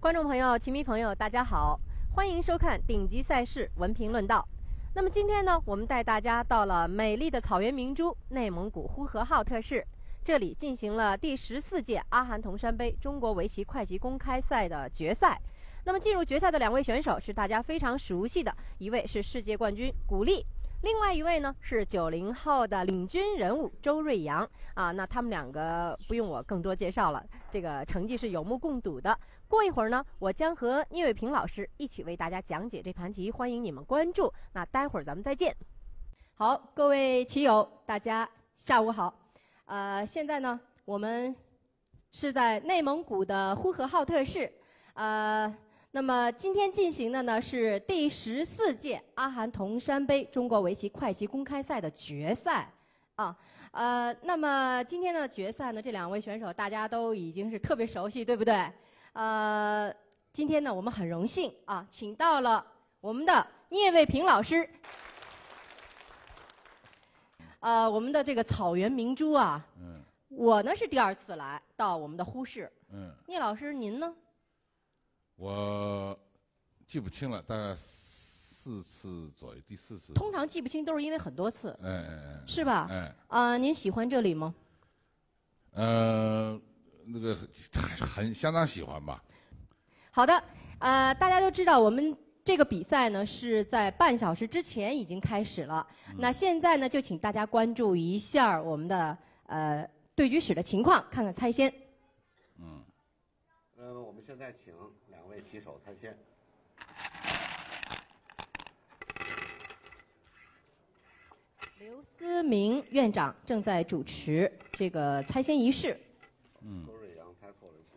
观众朋友、棋迷朋友，大家好，欢迎收看顶级赛事文评论道。那么今天呢，我们带大家到了美丽的草原明珠——内蒙古呼和浩特市，这里进行了第十四届阿含桐山杯中国围棋快棋公开赛的决赛。那么进入决赛的两位选手是大家非常熟悉的一位是世界冠军古力，另外一位呢是九零后的领军人物周睿阳啊。那他们两个不用我更多介绍了，这个成绩是有目共睹的。过一会儿呢，我将和聂卫平老师一起为大家讲解这盘棋，欢迎你们关注。那待会儿咱们再见。好，各位棋友，大家下午好。呃，现在呢，我们是在内蒙古的呼和浩特市。呃，那么今天进行的呢是第十四届阿含桐山杯中国围棋快棋公开赛的决赛。啊，呃，那么今天的决赛呢，这两位选手，大家都已经是特别熟悉，对不对？呃，今天呢，我们很荣幸啊，请到了我们的聂卫平老师。呃，我们的这个草原明珠啊，我呢是第二次来到我们的呼市。聂老师，您呢？我记不清了，大概四次左右，第四次。通常记不清都是因为很多次，是吧？啊，您喜欢这里吗？呃。那个很很相当喜欢吧。好的，呃，大家都知道我们这个比赛呢是在半小时之前已经开始了。那现在呢，就请大家关注一下我们的呃对局室的情况，看看猜先。嗯。呃，我们现在请两位棋手猜先。刘思明院长正在主持这个猜先仪式。嗯。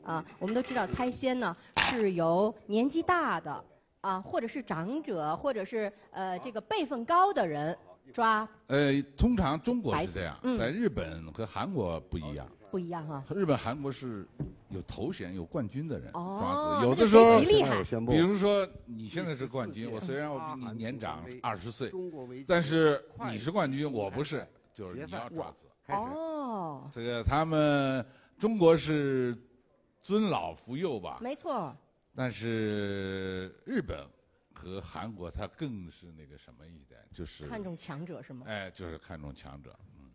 啊，我们都知道猜先呢是由年纪大的啊，或者是长者，或者是呃这个辈分高的人抓。呃，通常中国是这样，在日本和韩国不一样，不一样哈。日本韩国是有头衔、有冠军的人抓子，有的时候，比如说，比如说你现在是冠军，我虽然我比你年长二十岁，但是你是冠军，我不是，就是你要抓子哦，这个他们中国是。尊老扶幼吧，没错。但是日本和韩国，它更是那个什么一点，就是看重强者是吗？哎，就是看重强者。嗯。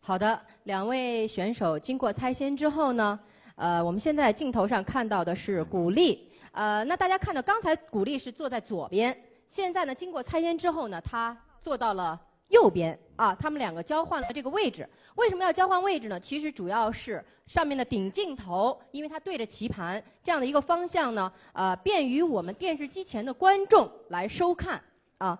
好的，两位选手经过猜先之后呢，呃，我们现在镜头上看到的是古力。呃，那大家看到刚才古力是坐在左边，现在呢，经过猜先之后呢，他坐到了。右边啊，他们两个交换了这个位置。为什么要交换位置呢？其实主要是上面的顶镜头，因为它对着棋盘这样的一个方向呢，呃，便于我们电视机前的观众来收看啊。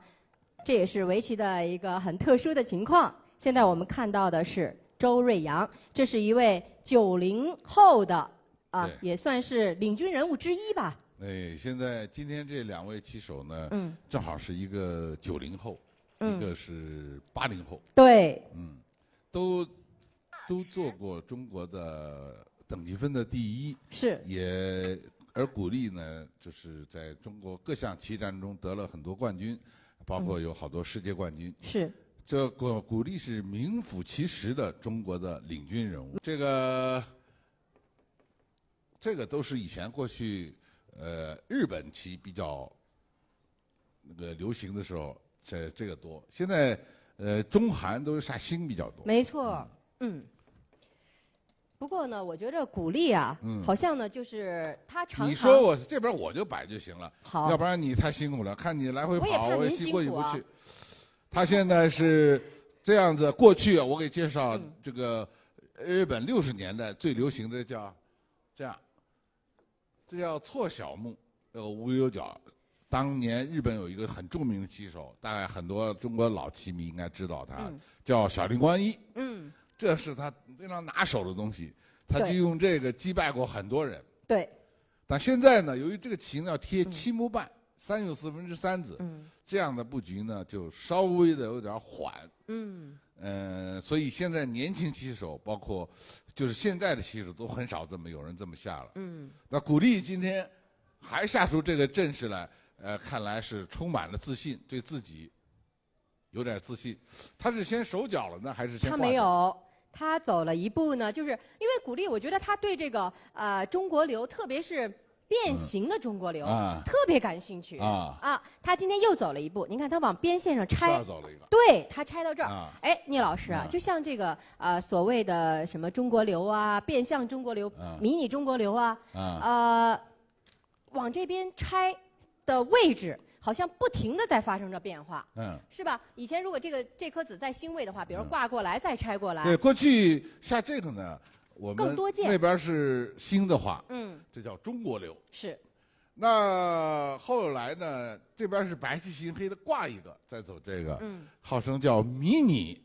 这也是围棋的一个很特殊的情况。现在我们看到的是周睿阳，这是一位九零后的啊，也算是领军人物之一吧。哎，现在今天这两位棋手呢，嗯，正好是一个九零后。一个是八零后，对，嗯，都都做过中国的等级分的第一，是，也而古力呢，就是在中国各项棋战中得了很多冠军，包括有好多世界冠军，是，这古古力是名副其实的中国的领军人物，这个这个都是以前过去呃日本棋比较那个流行的时候。这这个多，现在呃中韩都是啥星比较多？没错，嗯。不过呢，我觉着鼓励啊，好像呢就是他常你说我这边我就摆就行了，好，要不然你太辛苦了，看你来回跑，我也过意不去。他现在是这样子，过去我给介绍这个日本六十年代最流行的叫这样，这叫错小木，呃无忧角。当年日本有一个很著名的棋手，大概很多中国老棋迷应该知道他，叫小林光一。嗯，这是他非常拿手的东西，他就用这个击败过很多人。对，但现在呢，由于这个棋呢要贴七目半，三又四分之三子，这样的布局呢就稍微的有点缓。嗯，呃，所以现在年轻棋手，包括就是现在的棋手，都很少这么有人这么下了。嗯，那鼓励今天还下出这个阵势来。呃，看来是充满了自信，对自己有点自信。他是先手脚了呢，还是他没有？他走了一步呢，就是因为鼓励，我觉得他对这个呃中国流，特别是变形的中国流，特别感兴趣啊。啊，他今天又走了一步，你看他往边线上拆，对，他拆到这儿。哎，聂老师啊，就像这个啊所谓的什么中国流啊，变相中国流，迷你中国流啊，呃，往这边拆。的位置好像不停的在发生着变化，嗯，是吧？以前如果这个这颗子在星位的话，比如挂过来再拆过来，对，过去下这个呢，我们那边是星的话，嗯，这叫中国流。是，那后来呢，这边是白棋星黑的挂一个，再走这个，嗯，号称叫迷你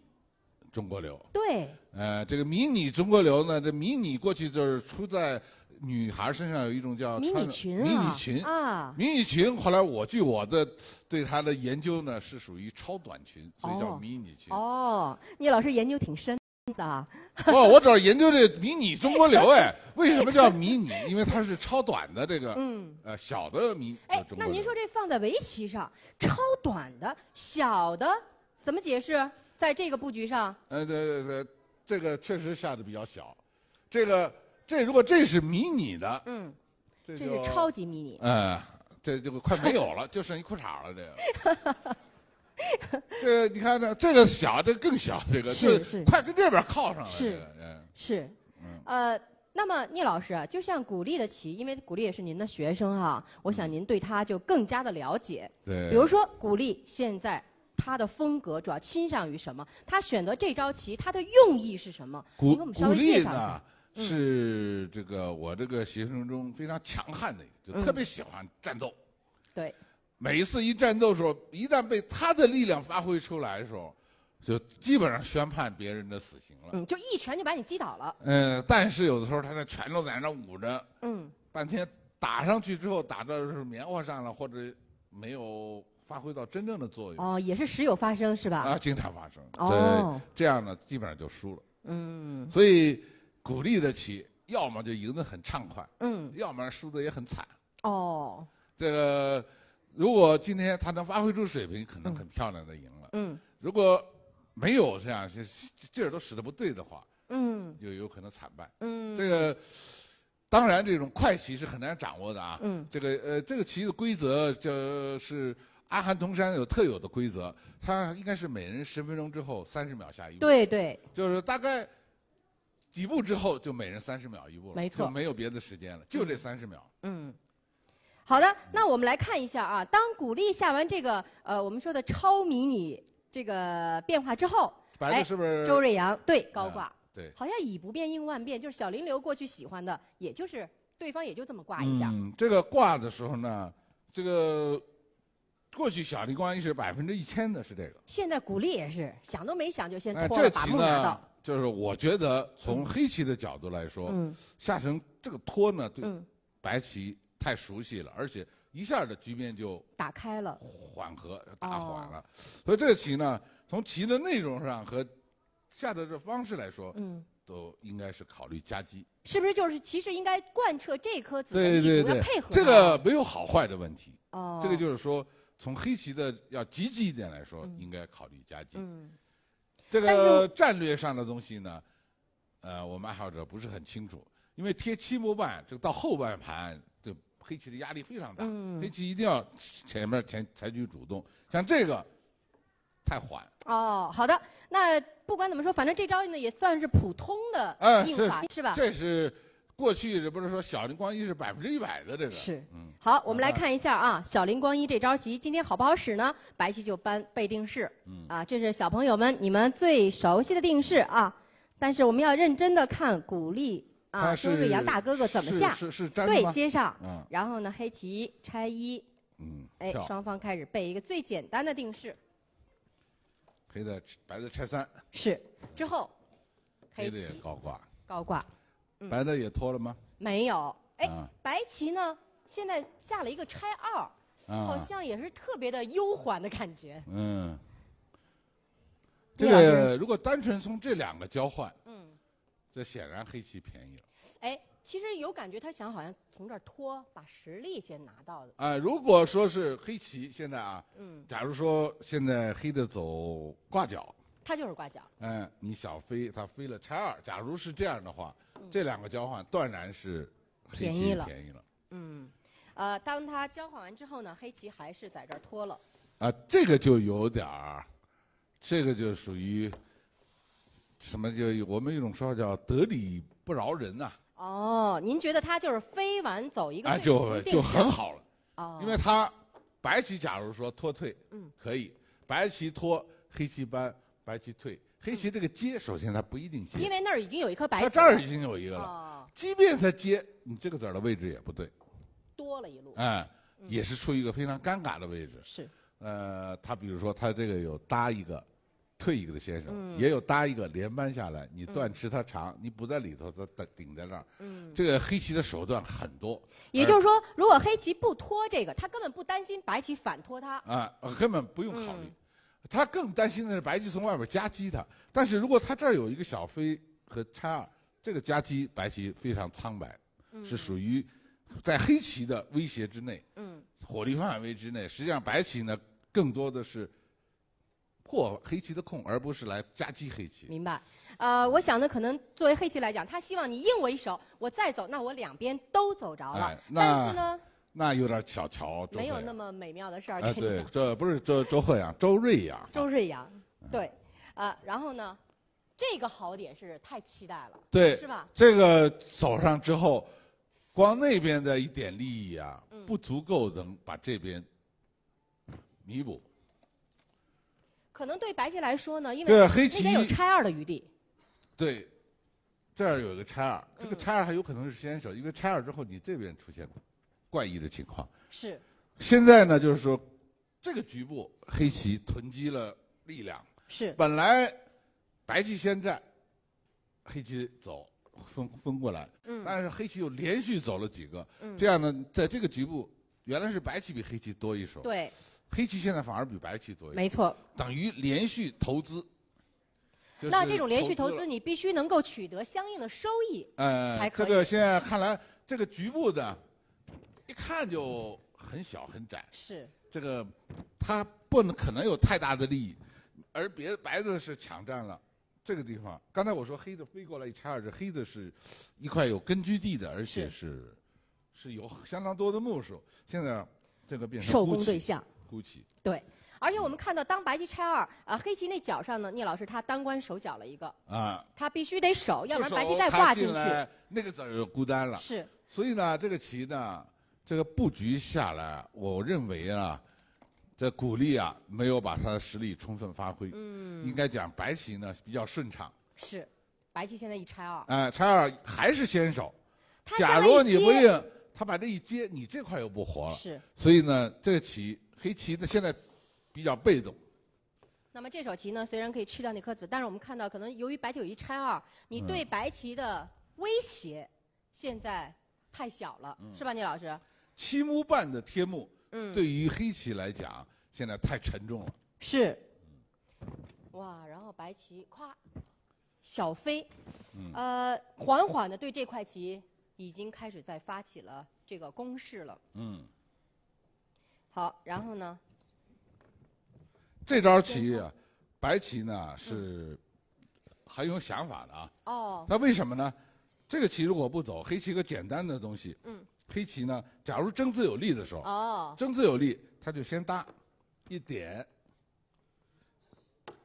中国流。对，呃，这个迷你中国流呢，这迷你过去就是出在。女孩身上有一种叫迷你裙啊，迷你裙啊，迷你裙。后来我据我的对她的研究呢，是属于超短裙，所以叫迷你裙。哦，聂老师研究挺深的啊。哦，我主要研究这迷你中国流哎，为什么叫迷你？因为它是超短的这个，嗯，呃，小的迷你。哎，那您说这放在围棋上，超短的小的怎么解释？在这个布局上？呃，对对对，这个确实下的比较小，这个。这如果这是迷你的，嗯，这是超级迷你。哎，这这个快没有了，就剩一裤衩了。这个，这你看呢，这个小，这个更小，这个是是快跟这边靠上了。是是，呃，那么聂老师啊，就像古力的棋，因为古力也是您的学生哈，我想您对他就更加的了解。对，比如说古力现在他的风格主要倾向于什么？他选择这招棋，他的用意是什么？古绍一下。是这个我这个学生中非常强悍的，一个，就特别喜欢战斗。对，每一次一战斗时候，一旦被他的力量发挥出来的时候，就基本上宣判别人的死刑了。嗯，就一拳就把你击倒了。嗯，但是有的时候他那拳头在那捂着。嗯。半天打上去之后，打到是棉花上了，或者没有发挥到真正的作用。哦，也是时有发生是吧？啊，经常发生。哦。这样呢，基本上就输了。嗯。所以。鼓励的棋，要么就赢得很畅快，嗯，要么输得也很惨，哦，这个如果今天他能发挥出水平，可能很漂亮的赢了，嗯，如果没有这样劲儿都使得不对的话，嗯，就有可能惨败，嗯，这个当然这种快棋是很难掌握的啊，嗯，这个呃这个棋的规则就是阿含通山有特有的规则，他应该是每人十分钟之后三十秒下一步，对对，就是大概。几步之后就每人三十秒一步了，没错，没有别的时间了，就这三十秒。嗯，好的，那我们来看一下啊，当古力下完这个呃我们说的超迷你这个变化之后，是不哎，周瑞阳对高挂，对，好像以不变应万变，就是小林流过去喜欢的，也就是对方也就这么挂一下。嗯，这个挂的时候呢，这个过去小林光一是百分之一千的，是这个。现在古力也是想都没想就先拖把木拿到。就是我觉得从黑棋的角度来说，下成这个托呢，对白棋太熟悉了，而且一下的局面就打开了，缓和打缓了。所以这个棋呢，从棋的内容上和下的这方式来说，都应该是考虑夹击。是不是就是其实应该贯彻这颗子的配合？这个没有好坏的问题。这个就是说，从黑棋的要积极一点来说，应该考虑夹击。这个战略上的东西呢，呃，我们爱好者不是很清楚，因为贴七目半，这个到后半盘，这黑棋的压力非常大，黑棋一定要前面前采取主动，像这个太缓。哦，好的，那不管怎么说，反正这招呢也算是普通的硬法，是吧？这是。过去这不是说小林光一是百分之一百的这个是，嗯，好，我们来看一下啊，小林光一这招棋今天好不好使呢？白棋就搬背定式，嗯，啊，这是小朋友们你们最熟悉的定式啊。但是我们要认真的看，鼓励啊，周瑞阳大哥哥怎么下？是是沾对，接上，然后呢，黑棋拆一，嗯，哎，双方开始背一个最简单的定式。黑的白的拆三是之后，黑棋高挂。高挂。白的也脱了吗？没有，哎，白棋呢？现在下了一个拆二，好像也是特别的悠缓的感觉。嗯，这个如果单纯从这两个交换，嗯，这显然黑棋便宜了。哎，其实有感觉，他想好像从这儿拖，把实力先拿到的。啊，如果说是黑棋现在啊，嗯，假如说现在黑的走挂角。他就是挂角。嗯，你小飞，他飞了拆二。假如是这样的话，这两个交换断然是便宜了。便宜了。嗯，呃，当他交换完之后呢，黑棋还是在这儿拖了。啊，这个就有点儿，这个就属于什么？就我们一种说法叫得理不饶人呐。哦，您觉得他就是飞完走一个，就就很好了。哦。因为他白棋假如说脱退，嗯，可以，白棋拖黑棋搬。白棋退，黑棋这个接，首先它不一定接，因为那儿已经有一颗白棋，他这儿已经有一个了。即便他接，你这个子儿的位置也不对，多了一路，哎，也是处于一个非常尴尬的位置。是，呃，他比如说他这个有搭一个，退一个的先生，也有搭一个连扳下来，你断吃他长，你不在里头，他顶顶在那儿。嗯，这个黑棋的手段很多，也就是说，如果黑棋不拖这个，他根本不担心白棋反拖他，啊，根本不用考虑。他更担心的是白棋从外边夹击他，但是如果他这儿有一个小飞和叉二，这个夹击白棋非常苍白，是属于在黑棋的威胁之内，火力范围之内。实际上白棋呢，更多的是破黑棋的空，而不是来夹击黑棋。明白？呃，我想呢，可能作为黑棋来讲，他希望你应我一手，我再走，那我两边都走着了。但是呢？那有点小瞧没有那么美妙的事儿。哎，对，这不是周周鹤阳，周瑞阳。周瑞阳，对，啊，然后呢，这个好点是太期待了，对，是吧？这个走上之后，光那边的一点利益啊，不足够能把这边弥补。可能对白棋来说呢，因为黑那边有拆二的余地。对，这儿有一个拆二，这个拆二还有可能是先手，因为拆二之后你这边出现。怪异的情况是，现在呢，就是说，这个局部黑棋囤积了力量，是本来白棋先占，黑棋走分分过来，嗯，但是黑棋又连续走了几个，嗯，这样呢，在这个局部原来是白棋比黑棋多一手，对，黑棋现在反而比白棋多，一没错，等于连续投资。那这种连续投资，你必须能够取得相应的收益，呃，才可以。这个现在看来，这个局部的。一看就很小很窄，是这个，它不能可能有太大的利益，而别的白的是抢占了这个地方。刚才我说黑的飞过来一拆二，这黑的是，一块有根据地的，而且是是有相当多的目数。现在这个变成受攻对象孤棋对，而且我们看到当白棋拆二啊，黑棋那角上呢，聂老师他当官守角了一个啊，他必须得守，要不然白棋再挂进去那个子儿孤单了是。所以呢，这个棋呢。这个布局下来，我认为啊，这古力啊没有把他的实力充分发挥。嗯。应该讲白棋呢比较顺畅。是，白棋现在一拆二。哎，拆二还是先手。他把这一接，你这块又不活了。是。所以呢，这个棋黑棋呢现在比较被动。那么这手棋呢，虽然可以吃掉那颗子，但是我们看到可能由于白棋有一拆二，你对白棋的威胁现在。太小了，是吧，聂老师？七目半的贴目，嗯，对于黑棋来讲，现在太沉重了。是，哇，然后白棋，夸，小飞，呃，缓缓的对这块棋已经开始在发起了这个攻势了。嗯。好，然后呢？这招棋，啊，白棋呢是很有想法的啊。哦。那为什么呢？这个棋如果不走，黑棋一个简单的东西。嗯。黑棋呢，假如争字有力的时候，哦，争字有力，他就先搭一点。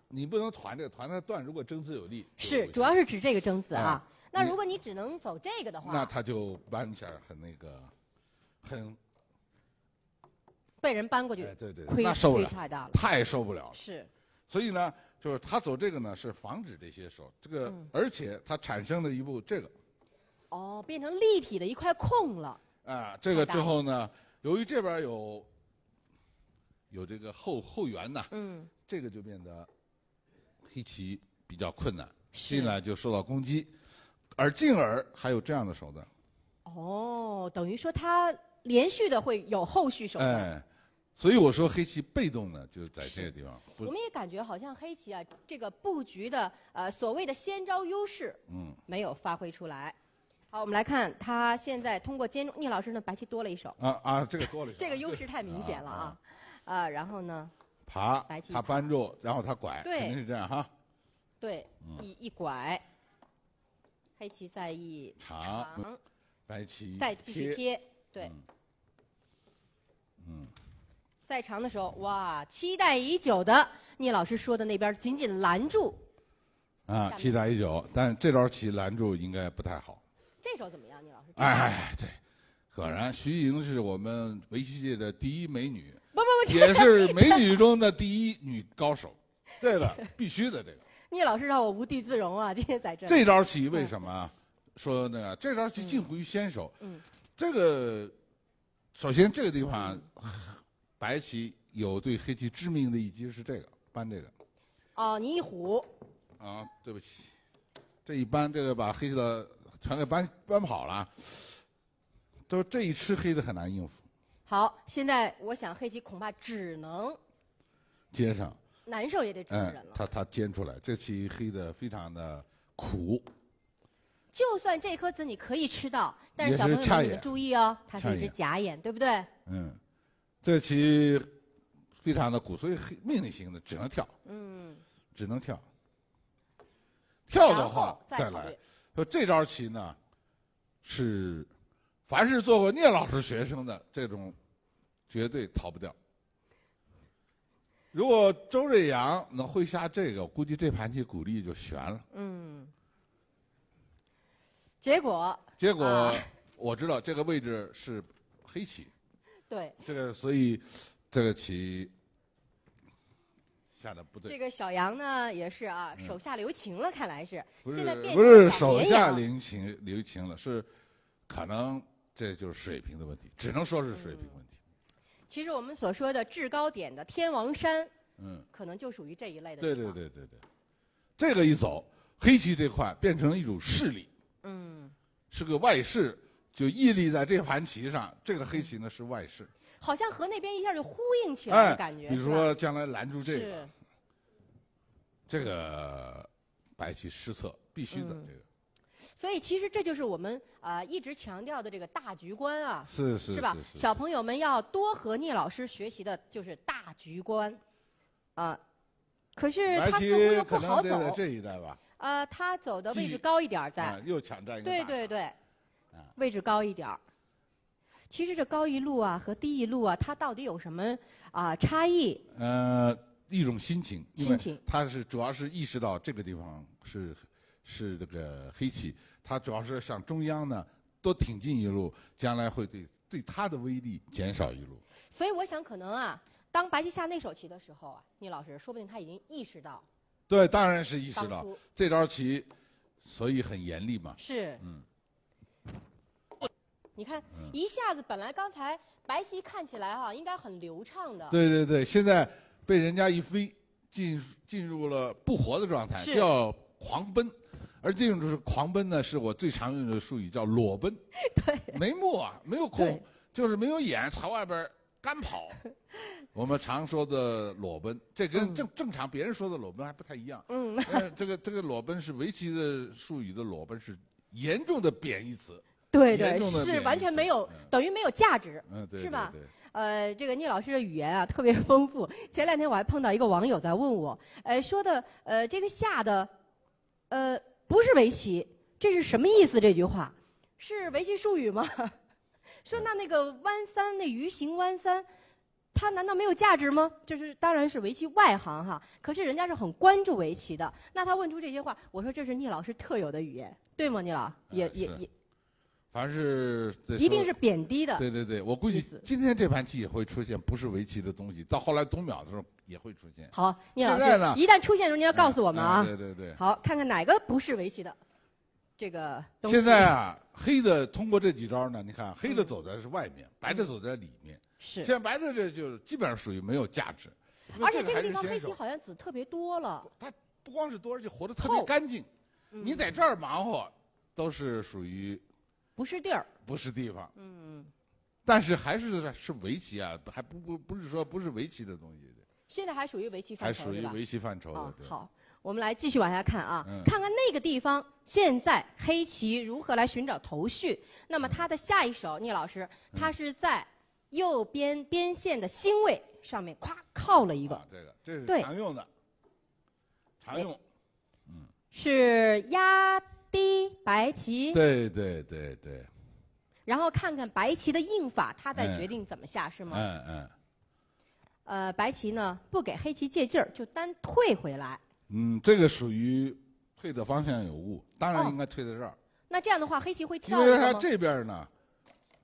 你不能团这个，团它断。如果争字有力，是主要是指这个争字啊。那如果你只能走这个的话，那他就搬起来很那个，很被人搬过去，对对对，那受不了，太受不了。了。是。所以呢，就是他走这个呢，是防止这些手。这个，而且它产生了一步这个。哦，变成立体的一块空了。啊，这个之后呢，由于这边有有这个后后援呐，嗯，这个就变得黑棋比较困难，进来就受到攻击，而进而还有这样的手段。哦，等于说他连续的会有后续手段。哎，所以我说黑棋被动呢，就在这个地方。我们也感觉好像黑棋啊，这个布局的呃所谓的先招优势，嗯，没有发挥出来。好，我们来看他现在通过尖。聂老师呢，白棋多了一手。啊啊，这个多了一手。这个优势太明显了啊！啊，然后呢？爬。白棋。他扳住，然后他拐。对。肯定是这样哈。对。一一拐，黑棋再一长，白棋再继续贴，对。嗯。在长的时候，哇，期待已久的聂老师说的那边紧紧拦住。啊，期待已久，但这招棋拦住应该不太好。手怎么样，倪老师？哎，对，果然，徐莹是我们围棋界的第一美女，不不不，也是美女中的第一女高手。对的，必须的这个。聂老师让我无地自容啊，今天在这。这招棋为什么说那个？这招棋近乎于先手。嗯。这个，首先这个地方，白棋有对黑棋致命的一击是这个，搬这个。哦，你一虎。啊，对不起，这一搬这个把黑色。全给搬搬跑了，都这一吃黑的很难应付。好，现在我想黑棋恐怕只能接上，难受也得接人了。他他尖出来，这棋黑的非常的苦。就算这颗子你可以吃到，但是小朋友们注意哦，它是一只假眼，对不对？嗯，这棋非常的苦，所以黑命令型的只能跳。嗯，只能跳，跳的话再来。说这招棋呢，是凡是做过聂老师学生的这种绝对逃不掉。如果周睿羊能会下这个，估计这盘棋古力就悬了。嗯。结果。结果我知道这个位置是黑棋。对。这个所以这个棋。下的不对，这个小杨呢也是啊，手下留情了，看来是现在变不是手下留情留情了，是可能这就是水平的问题，只能说是水平问题。其实我们所说的制高点的天王山，嗯，可能就属于这一类的。对对对对对，这个一走，黑棋这块变成了一种势力，嗯，是个外势，就屹立在这盘棋上，这个黑棋呢是外势。好像和那边一下就呼应起来的感觉。哎，比如说将来拦住这个，这个白棋失策，必须的这个。所以其实这就是我们啊一直强调的这个大局观啊，是吧？小朋友们要多和聂老师学习的就是大局观啊。可是他似乎又不好走。在这一代吧。呃，他走的位置高一点儿，在。又抢占。对对对，位置高一点儿。其实这高一路啊和低一路啊，它到底有什么啊差异？呃，一种心情。心情。他是主要是意识到这个地方是是这个黑棋，他主要是向中央呢多挺进一路，将来会对对他的威力减少一路。所以我想可能啊，当白棋下那手棋的时候啊，聂老师说不定他已经意识到。对，当然是意识到这招棋，所以很严厉嘛。是。嗯。你看，一下子本来刚才白棋看起来哈，应该很流畅的。对对对，现在被人家一飞进进入了不活的状态，叫狂奔。而这种就是狂奔呢，是我最常用的术语，叫裸奔。对。没目啊，没有空，就是没有眼，朝外边干跑。我们常说的裸奔，这跟正正常别人说的裸奔还不太一样。嗯。这个这个裸奔是围棋的术语的裸奔是严重的贬义词。对对，是完全没有，等于没有价值，是吧？呃，这个聂老师的语言啊特别丰富。前两天我还碰到一个网友在问我，哎，说的呃这个下的，呃不是围棋，这是什么意思？这句话是围棋术语吗？说那那个弯三那鱼形弯三，它难道没有价值吗？就是当然是围棋外行哈，可是人家是很关注围棋的。那他问出这些话，我说这是聂老师特有的语言，对吗？聂老也也也。凡是一定是贬低的。对对对，我估计今天这盘棋也会出现不是围棋的东西，到后来读秒的时候也会出现。好，你好。现在呢，一旦出现的时候，您要告诉我们啊。对对对。好，看看哪个不是围棋的这个。现在啊，黑的通过这几招呢，你看黑的走的是外面，白的走在里面。是。现在白的这就基本上属于没有价值。而且这个地方黑棋好像子特别多了。它不光是多，而且活得特别干净。你在这儿忙活都是属于。不是地儿，不是地方。嗯但是还是是围棋啊，还不不不是说不是围棋的东西。现在还属于围棋范畴还属于围棋范畴。好，我们来继续往下看啊，看看那个地方现在黑棋如何来寻找头绪。那么它的下一手，聂老师，他是在右边边线的星位上面咵靠了一个。这个这是常用的，常用，嗯。是压。黑白棋对对对对，然后看看白棋的应法，他再决定怎么下是吗？嗯嗯，呃，白棋呢不给黑棋借劲儿，就单退回来。嗯，这个属于退的方向有误，当然应该退在这儿。那这样的话，黑棋会跳因为他这边呢，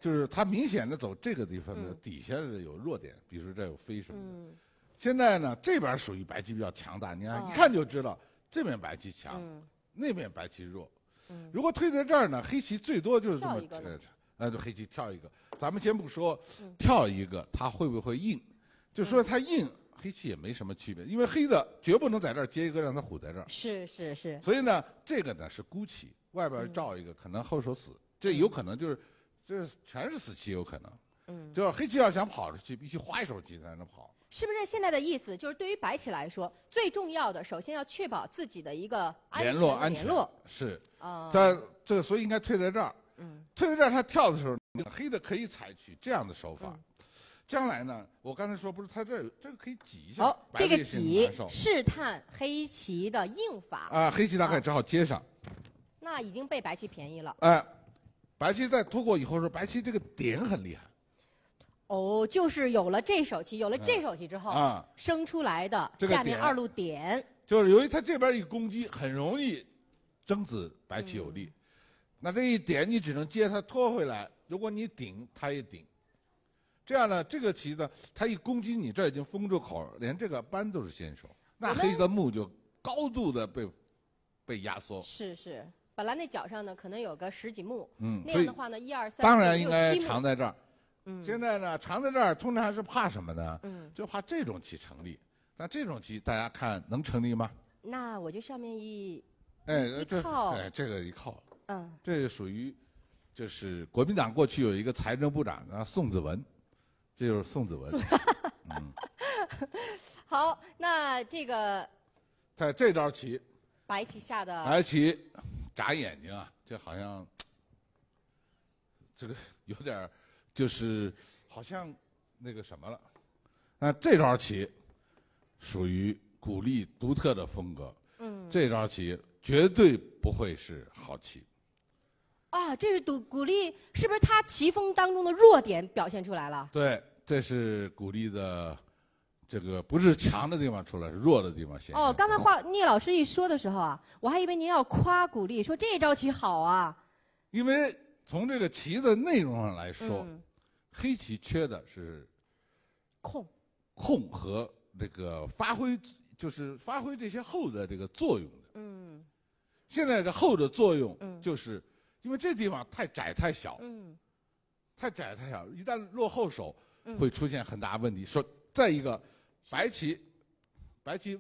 就是他明显的走这个地方的底下的有弱点，比如说这有飞什么的。现在呢，这边属于白棋比较强大，你看一看就知道这面白棋强，那面白棋弱。如果退在这儿呢，黑棋最多就是这么，呃，呃，黑棋跳一个，咱们先不说，跳一个它会不会硬？就说它硬，黑棋也没什么区别，因为黑的绝不能在这儿接一个让它虎在这儿。是是是。所以呢，这个呢是孤棋，外边照一个可能后手死，这有可能就是，这全是死棋有可能。嗯。就是黑棋要想跑出去，必须花一手棋才能跑。是不是现在的意思就是对于白棋来说，最重要的首先要确保自己的一个联络安全，联络是啊，这这所以应该退在这儿，嗯，退在这儿他跳的时候，黑的可以采取这样的手法，将来呢，我刚才说不是他这这个可以挤一下，好，这个挤试探黑棋的硬法啊，黑棋大概只好接上，那已经被白棋便宜了，哎，白棋在突过以后说白棋这个点很厉害。哦，就是有了这手棋，有了这手棋之后，啊，生出来的下面二路点，就是由于他这边一攻击，很容易争子白棋有利。那这一点你只能接他拖回来，如果你顶，他也顶。这样呢，这个棋呢，他一攻击，你这已经封住口，连这个扳都是先手，那黑色目就高度的被被压缩。是是，本来那脚上呢，可能有个十几目，嗯，那样的话呢，一二三，当然应该藏在这儿。嗯，现在呢，藏在这儿通常是怕什么呢？嗯，就怕这种棋成立。那这种棋大家看能成立吗？那我就上面一，哎，一靠，哎，这个一靠，嗯，这属于，就是国民党过去有一个财政部长啊，宋子文，这就是宋子文。嗯，好，那这个，在这招棋，白棋下的，白棋，眨眼睛啊，这好像，这个有点。就是好像那个什么了，那这招棋属于古力独特的风格。嗯，这招棋绝对不会是好棋。啊，这是古古力是不是他棋风当中的弱点表现出来了？对，这是古力的这个不是强的地方出来，是弱的地方先。现。哦，刚才话聂老师一说的时候啊，我还以为您要夸鼓励，说这招棋好啊。因为。从这个棋的内容上来说，黑棋缺的是控控和这个发挥，就是发挥这些后的这个作用的。嗯，现在这后的作用，就是因为这地方太窄太小，嗯，太窄太小，一旦落后手会出现很大问题。说再一个，白棋，白棋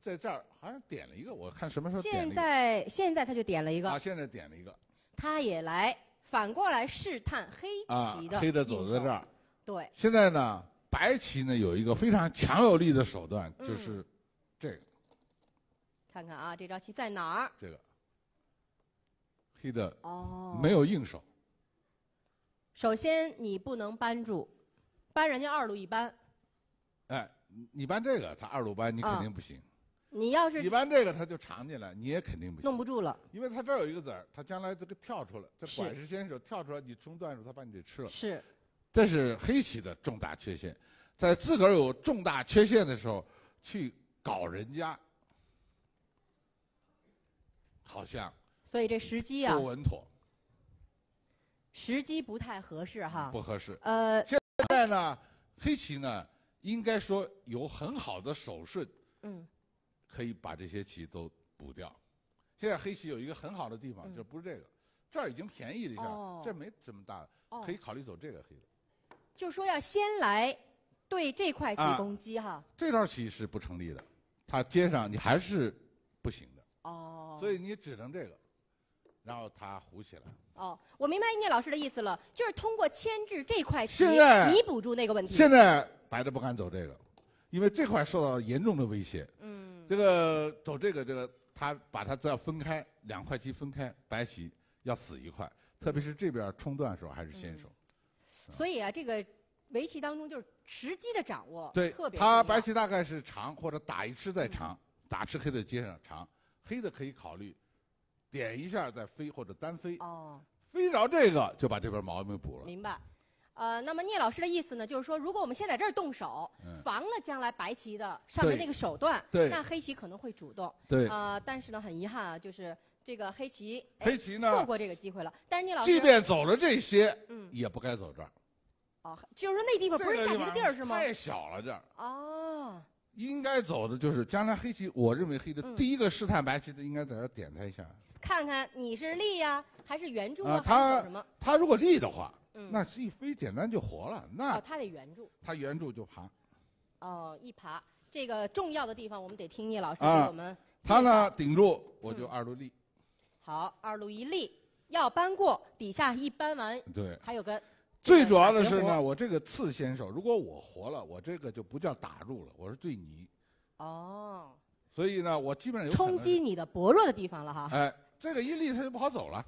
在这儿好像点了一个，我看什么时候点。现在现在他就点了一个。啊，现在点了一个。他也来。反过来试探黑棋的，黑的走在这儿，对。现在呢，白棋呢有一个非常强有力的手段，就是这个。看看啊，这招棋在哪儿？这个，黑的哦，没有硬手。首先，你不能搬住，搬人家二路一搬。哎，你搬这个，他二路搬，你肯定不行。你要是一般这个他就长进来，你也肯定不弄不住了，因为他这儿有一个子儿，他将来这个跳出来，这管事先手跳出来，你中断的时候他把你给吃了。是，这是黑棋的重大缺陷，在自个儿有重大缺陷的时候去搞人家，好像所以这时机啊不稳妥，时机不太合适哈，不合适。呃，现在呢，黑棋呢应该说有很好的手顺，嗯。可以把这些棋都补掉。现在黑棋有一个很好的地方，就不是这个，这儿已经便宜了一下，这没怎么大，可以考虑走这个黑。的。就说要先来对这块棋攻击哈。这段棋是不成立的，它接上你还是不行的。哦。所以你只能这个，然后它糊起来。哦，我明白聂老师的意思了，就是通过牵制这块棋，弥补住那个问题。现在白的不敢走这个，因为这块受到严重的威胁。嗯。这个走这个这个，他把它再要分开，两块棋分开，白棋要死一块，特别是这边冲断的时候还是先手。所以啊，这个围棋当中就是时机的掌握，对，他白棋大概是长或者打一吃再长，打吃黑的接上长，黑的可以考虑点一下再飞或者单飞，哦，飞着这个就把这边毛病补了。明白。呃，那么聂老师的意思呢，就是说，如果我们先在这儿动手，防了将来白棋的上面那个手段，那黑棋可能会主动。对。啊，但是呢，很遗憾啊，就是这个黑棋，黑棋呢错过这个机会了。但是聂老师，即便走了这些，嗯，也不该走这儿。哦，就是说那地方不是下棋的地儿是吗？太小了这儿。哦。应该走的就是将来黑棋，我认为黑的第一个试探白棋的，应该在这点他一下，看看你是立呀还是圆柱啊？他他如果立的话。那是一飞简单就活了，那哦，他得援助，他援助就爬，哦，一爬这个重要的地方我们得听聂老师，给我们他呢顶住，我就二路立，好，二路一立要搬过底下一搬完对，还有个。最主要的是呢，我这个刺先手，如果我活了，我这个就不叫打入了，我是对你哦，所以呢，我基本上冲击你的薄弱的地方了哈，哎，这个一立他就不好走了，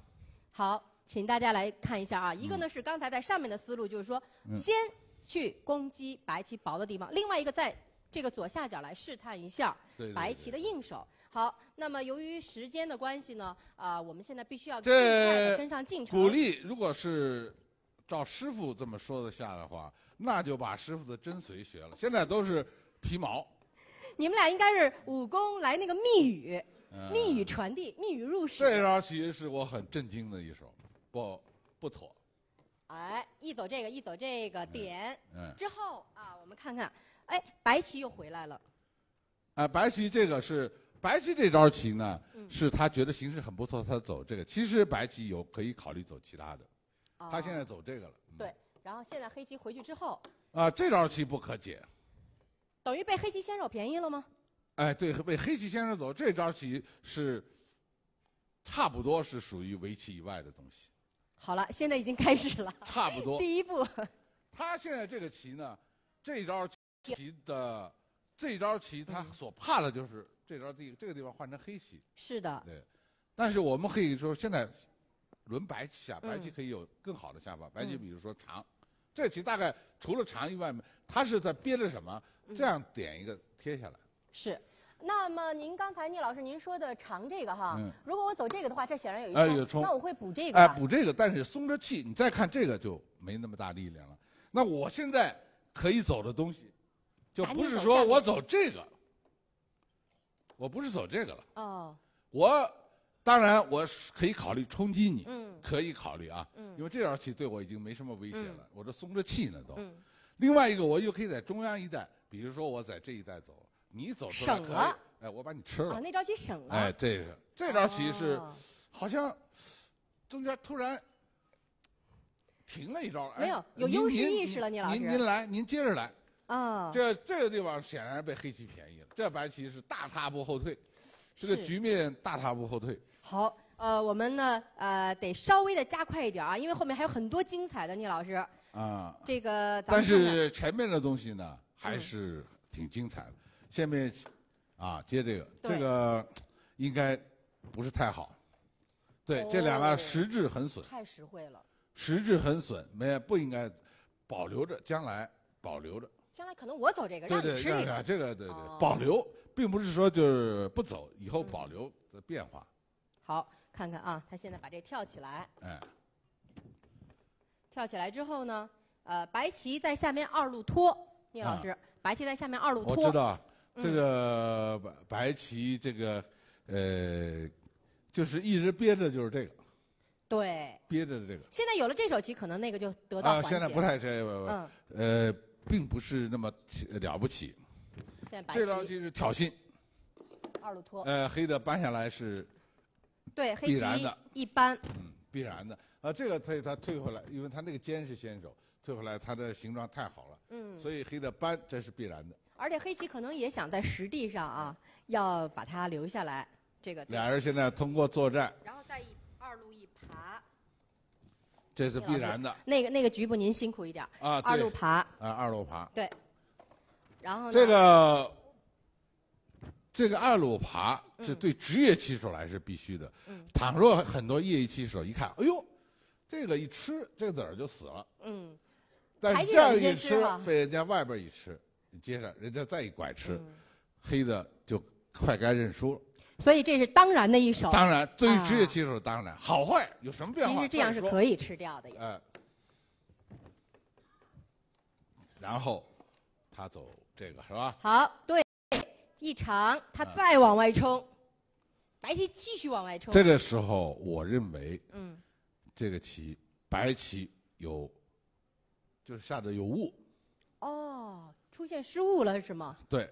好。请大家来看一下啊，一个呢是刚才在上面的思路，就是说先去攻击白棋薄的地方；另外一个在这个左下角来试探一下白棋的应手。好，那么由于时间的关系呢，啊，我们现在必须要尽快跟上进程。鼓励，如果是照师傅这么说的下的话，那就把师傅的真髓学了，现在都是皮毛。你们俩应该是武功来那个密语，密语传递，密语入室。这招棋是我很震惊的一手。不不妥，哎，一走这个，一走这个点之后啊，我们看看，哎，白棋又回来了。啊，白棋这个是白棋这招棋呢，是他觉得形势很不错，他走这个。其实白棋有可以考虑走其他的，他现在走这个了。对，然后现在黑棋回去之后啊，这招棋不可解，等于被黑棋先手便宜了吗？哎，对，被黑棋先手走这招棋是，差不多是属于围棋以外的东西。好了，现在已经开始了。差不多。第一步。他现在这个棋呢，这招棋的这招棋，他所怕的就是这招地这个地方换成黑棋。是的。对。但是我们可以说，现在轮白棋啊，白棋可以有更好的下法。白棋比如说长，这棋大概除了长以外，他是在憋着什么？这样点一个贴下来。是。那么，您刚才聂老师您说的长这个哈，如果我走这个的话，这显然有一冲，那我会补这个，哎，补这个，但是松着气。你再看这个就没那么大力量了。那我现在可以走的东西，就不是说我走这个，我不是走这个了。哦，我当然我可以考虑冲击你，可以考虑啊，因为这条棋对我已经没什么威胁了，我这松着气呢都。另外一个，我又可以在中央一带，比如说我在这一带走。你走出来哎，我把你吃了。啊，那着棋省了。哎，这个这着棋是，好像中间突然停了一招。没有，有优势意识了，聂老师。您您来，您接着来。啊。这这个地方显然被黑棋便宜了。这白棋是大踏步后退，这个局面大踏步后退。好，呃，我们呢，呃，得稍微的加快一点啊，因为后面还有很多精彩的聂老师。啊。这个。但是前面的东西呢，还是挺精彩的。下面，啊，接这个，这个应该不是太好。对，这俩个实质很损。太实惠了。实质很损，没不应该保留着，将来保留着。将来可能我走这个。对对对，这个对对，保留并不是说就是不走，以后保留的变化。好，看看啊，他现在把这跳起来。哎。跳起来之后呢，呃，白棋在下面二路拖，聂老师，白棋在下面二路拖。我知道。这个白白棋，这个呃，就是一直憋着，就是这个。对。憋着的这个。现在有了这手棋，可能那个就得到啊，现在不太这个，嗯，呃，并不是那么了不起。现在白棋。这招棋是挑衅。二路拖。呃，黑的扳下来是。对，黑棋。必然的。一般。嗯，必然的。啊，这个可以他退回来，因为他那个尖是先手，退回来他的形状太好了。嗯。所以黑的扳，这是必然的。而且黑棋可能也想在实地上啊，要把它留下来。这个俩人现在通过作战，然后再二路一爬，这是必然的。那个那个局部您辛苦一点啊，二路爬啊，二路爬对，然后这个这个二路爬，这对职业棋手来是必须的。倘若很多业余棋手一看，哎呦，这个一吃这个、子儿就死了。嗯，但这样一吃，被人家外边一吃。接着人家再一拐吃，黑的就快该认输了。所以这是当然的一手。当然，最职业棋手当然好坏有什么变化？其实这样是可以吃掉的。嗯。然后他走这个是吧？好，对，一长他再往外冲，白棋继续往外冲。这个时候我认为，嗯，这个棋白棋有就是下的有误。哦。出现失误了是吗？对，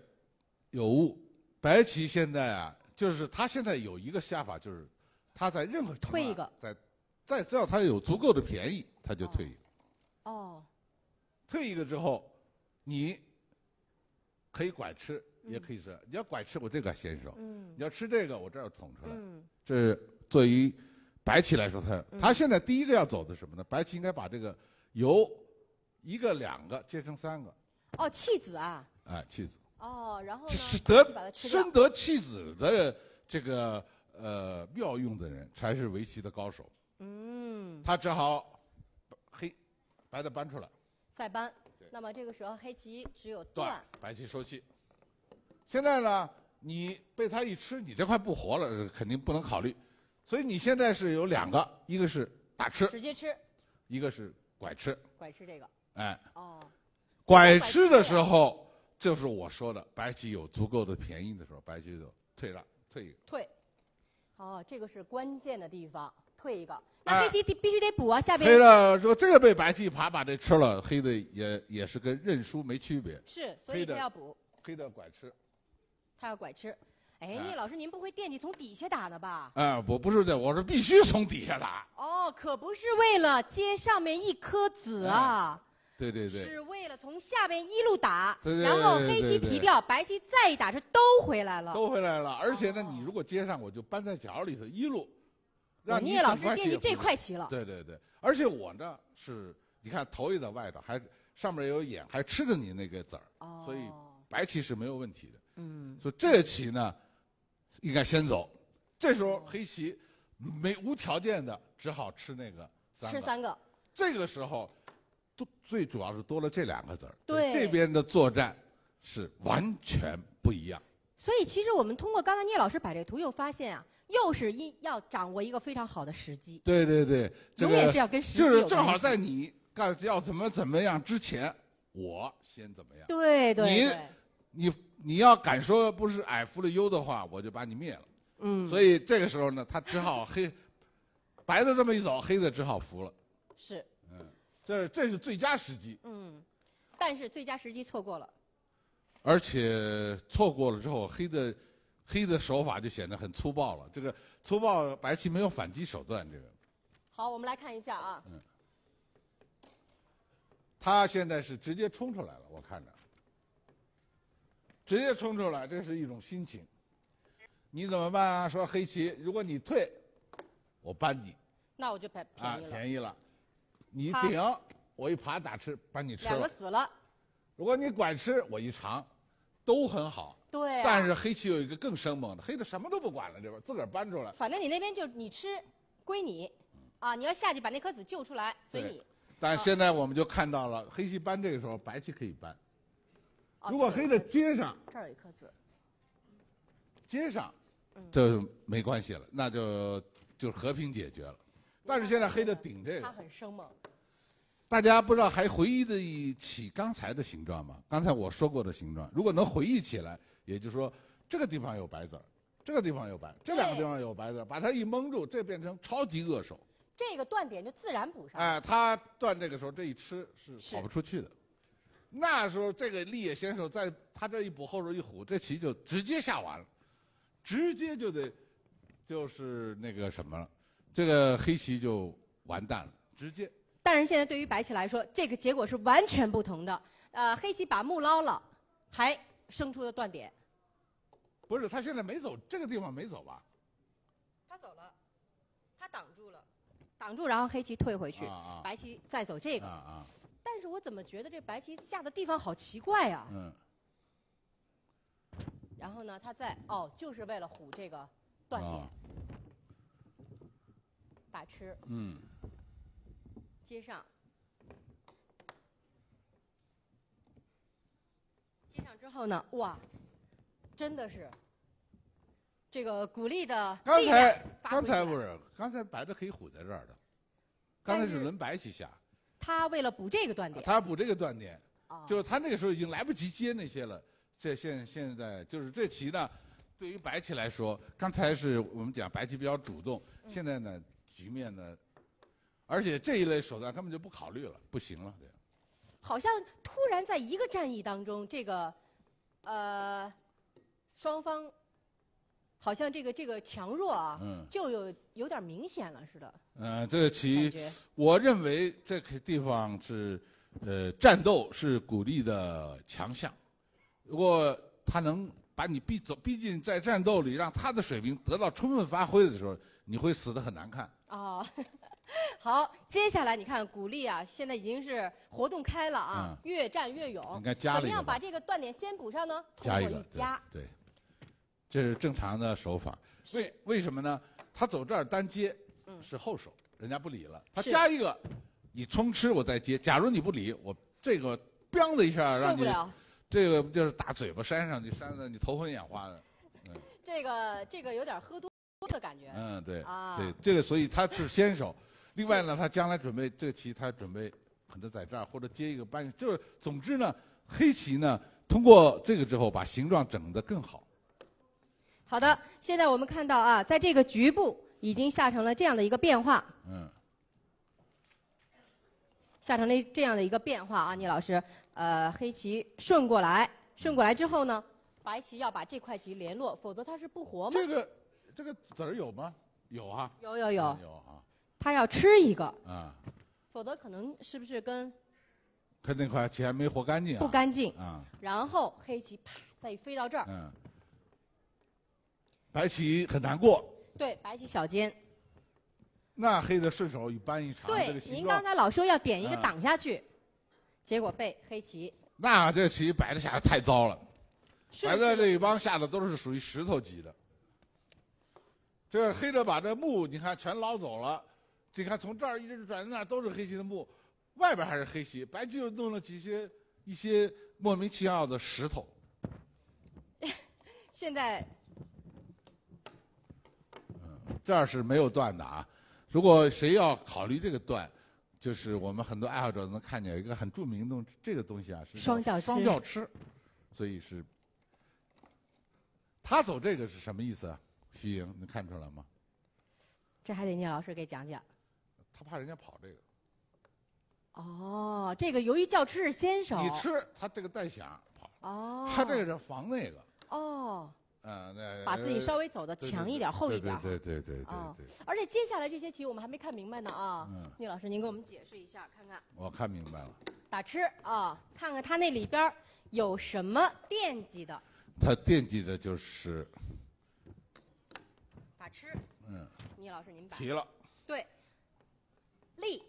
有误。白棋现在啊，就是他现在有一个下法，就是他在任何退一个，在在只要他有足够的便宜，他就退一个。哦，退一个之后，你可以拐吃，也可以吃。你要拐吃，我这个先手。嗯，你要吃这个，我这儿捅出来。嗯，这是对于白棋来说，他他现在第一个要走的什么呢？白棋应该把这个由一个两个接成三个。哦，弃子啊！哎，弃子。哦，然后是得深得弃子的这个呃妙用的人，才是围棋的高手。嗯。他只好黑，白的搬出来。再搬。那么这个时候黑棋只有断，白棋收气。现在呢，你被他一吃，你这块不活了，肯定不能考虑。所以你现在是有两个，一个是大吃，直接吃；一个是拐吃，拐吃这个。哎。哦。拐吃的时候，就是我说的，白棋有足够的便宜的时候，白棋就退了，退一个。退，哦，这个是关键的地方，退一个。那黑棋得必须得补啊，下边。黑了，说这个被白棋爬把这吃了，黑的也也是跟认输没区别。是，所以他要补。黑的拐吃，他要拐吃。哎，聂老师您不会惦记从底下打的吧？啊，不，不是的，我是必须从底下打。哦，可不是为了接上面一颗子啊。对对对，是为了从下边一路打，然后黑棋提掉，白棋再一打，是都回来了。都回来了，而且呢，你如果接上，我就搬在角里头一路，让你块棋了。对对对，而且我呢是，你看头也在外头，还上面也有眼，还吃着你那个子儿，所以白棋是没有问题的。嗯。所以这棋呢，应该先走。这时候黑棋没无条件的，只好吃那个。吃三个。这个时候。最主要是多了这两个字儿，对这边的作战是完全不一样。所以其实我们通过刚才聂老师摆这图，又发现啊，又是因要掌握一个非常好的时机。对对对，永远是要跟时机就是正好在你干要怎么怎么样之前，我先怎么样。对对。你你你要敢说不是矮服了优的话，我就把你灭了。嗯。所以这个时候呢，他只好黑，白的这么一走，黑的只好服了。是。这这是最佳时机，嗯，但是最佳时机错过了，而且错过了之后，黑的黑的手法就显得很粗暴了。这个粗暴，白棋没有反击手段。这个好，我们来看一下啊。嗯，他现在是直接冲出来了，我看着，直接冲出来，这是一种心情。你怎么办啊？说黑棋，如果你退，我扳你，那我就赔便宜了。你顶，我一爬打吃，把你吃了。两个死了。如果你管吃，我一尝，都很好。对。但是黑棋有一个更生猛的，黑的什么都不管了，这边自个儿搬出来。反正你那边就你吃，归你。啊，你要下去把那颗子救出来，随你。但现在我们就看到了，黑棋搬这个时候，白棋可以搬。如果黑的接上，这儿有一颗子。接上，这没关系了，那就就和平解决了。但是现在黑的顶这个，他很生猛。大家不知道还回忆得起刚才的形状吗？刚才我说过的形状，如果能回忆起来，也就是说这个地方有白子儿，这个地方有白，这两个地方有白子，把它一蒙住，这变成超级恶手。这个断点就自然补上。哎，他断这个时候这一吃是跑不出去的。那时候这个立野先生在，他这一补后手一虎，这棋就直接下完了，直接就得就是那个什么了。这个黑棋就完蛋了，直接。但是现在对于白棋来说，这个结果是完全不同的。呃，黑棋把木捞了，还生出了断点。不是，他现在没走这个地方，没走吧？他走了，他挡住了，挡住，然后黑棋退回去，白棋再走这个。啊啊。但是我怎么觉得这白棋下的地方好奇怪呀？嗯。然后呢，他在哦，就是为了虎这个断点。把吃，嗯，接上，接上之后呢，哇，真的是，这个鼓励的刚才刚才不是刚才白的黑虎在这儿的，刚才是轮白棋下，他为了补这个断点，他补这个断点，就是他那个时候已经来不及接那些了。这现现在就是这棋呢，对于白棋来说，刚才是我们讲白棋比较主动，现在呢。局面呢，而且这一类手段根本就不考虑了，不行了，对。好像突然在一个战役当中，这个，呃，双方好像这个这个强弱啊，就有有点明显了似的。嗯，这个其我认为这个地方是，呃，战斗是鼓励的强项。如果他能把你逼走，毕竟在战斗里让他的水平得到充分发挥的时候，你会死的很难看。哦，好，接下来你看，鼓励啊，现在已经是活动开了啊，越战越勇。应该加了怎么样把这个断点先补上呢？加一个，加。对，这是正常的手法。为为什么呢？他走这儿单接，嗯，是后手，人家不理了。他加一个，你冲吃我再接。假如你不理我，这个“梆的一下让你受不了。这个就是大嘴巴扇上去，扇的你头昏眼花的。这个这个有点喝多。感觉嗯，对，对，这个所以他是先手。另外呢，他将来准备这棋，他准备可能在这儿，或者接一个班。就是总之呢，黑棋呢通过这个之后，把形状整得更好。好的，现在我们看到啊，在这个局部已经下成了这样的一个变化。嗯。下成了这样的一个变化啊，聂老师，呃，黑棋顺过来，顺过来之后呢，白棋要把这块棋联络，否则它是不活吗？这个。这个籽儿有吗？有啊。有有有。有啊。他要吃一个。啊。否则可能是不是跟？跟那块棋没活干净。不干净。啊。然后黑棋啪，再飞到这儿。嗯。白棋很难过。对，白棋小尖。那黑的顺手一搬一长对，您刚才老说要点一个挡下去，结果被黑棋。那这棋白的下的太糟了，白的这一帮下的都是属于石头级的。这黑的把这木你看全捞走了，你看从这儿一直转到那儿都是黑漆的木，外边还是黑漆。白就弄了几些一些莫名其妙的石头。现在，嗯，这儿是没有断的啊。如果谁要考虑这个断，就是我们很多爱好者能看见一个很著名的这个东西啊，是双教双脚吃，所以是，他走这个是什么意思啊？徐莹能看出来吗？这还得聂老师给讲讲。他怕人家跑这个。哦，这个由于吃是先手。你吃，他这个带响跑。哦。他这个是防那个。哦。嗯，那。把自己稍微走的强一点、厚一点。对对对对对对。而且接下来这些题我们还没看明白呢啊！聂老师，您给我们解释一下看看。我看明白了。打吃啊，看看他那里边有什么惦记的。他惦记的就是。吃，嗯，聂老师，您提了，对，立，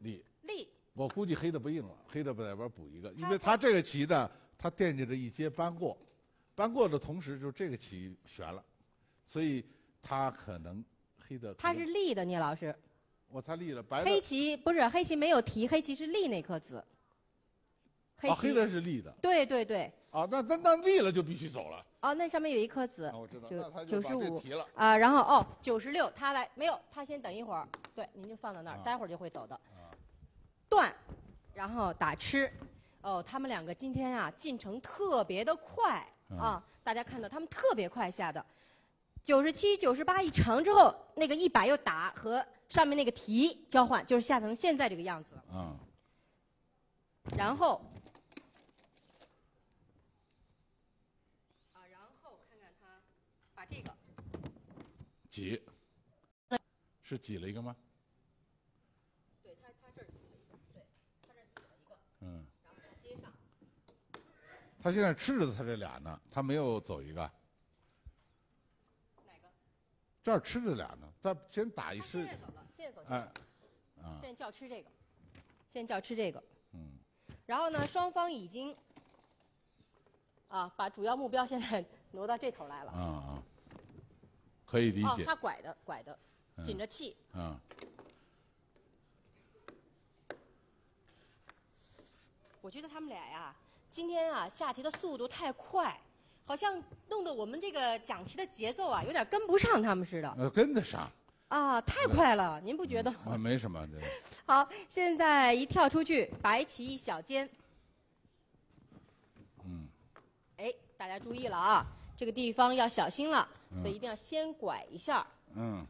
立，立，我估计黑的不硬了，黑的不在外边补一个，因为他这个棋呢，他惦记着一接搬过，搬过的同时就这个棋悬了，所以他可能黑的他是立的，聂老师，我他立了白黑棋不是黑棋没有提，黑棋是立那颗子，黑黑的是立的，对对对。啊，那那那立了就必须走了。哦，那上面有一颗子。啊，我知道。九九十五。啊，然后哦，九十六，他来没有？他先等一会儿。对，您就放到那儿，待会儿就会走的。断，然后打吃。哦，他们两个今天啊进程特别的快啊，大家看到他们特别快下的。九十七、九十八一成之后，那个一百又打和上面那个提交换，就是下成现在这个样子嗯。然后。挤，是挤了一个吗？对他，他这儿挤，了一个，对他这儿挤了一个，嗯，然后在街上，他现在吃着他这俩呢，他没有走一个，哪个？这儿吃着俩呢，他先打一次。现在走了，现在走了，哎，啊，现在叫吃这个，现在叫吃这个，嗯，然后呢，双方已经啊，把主要目标现在 挪到这头来了，啊啊。可以理解。他拐的，拐的，紧着气。嗯。我觉得他们俩呀，今天啊下棋的速度太快，好像弄得我们这个讲题的节奏啊有点跟不上他们似的。呃，跟得上。啊，太快了，您不觉得？啊，没什么。好，现在一跳出去，白棋一小尖。嗯。哎，大家注意了啊！这个地方要小心了，所以一定要先拐一下。嗯，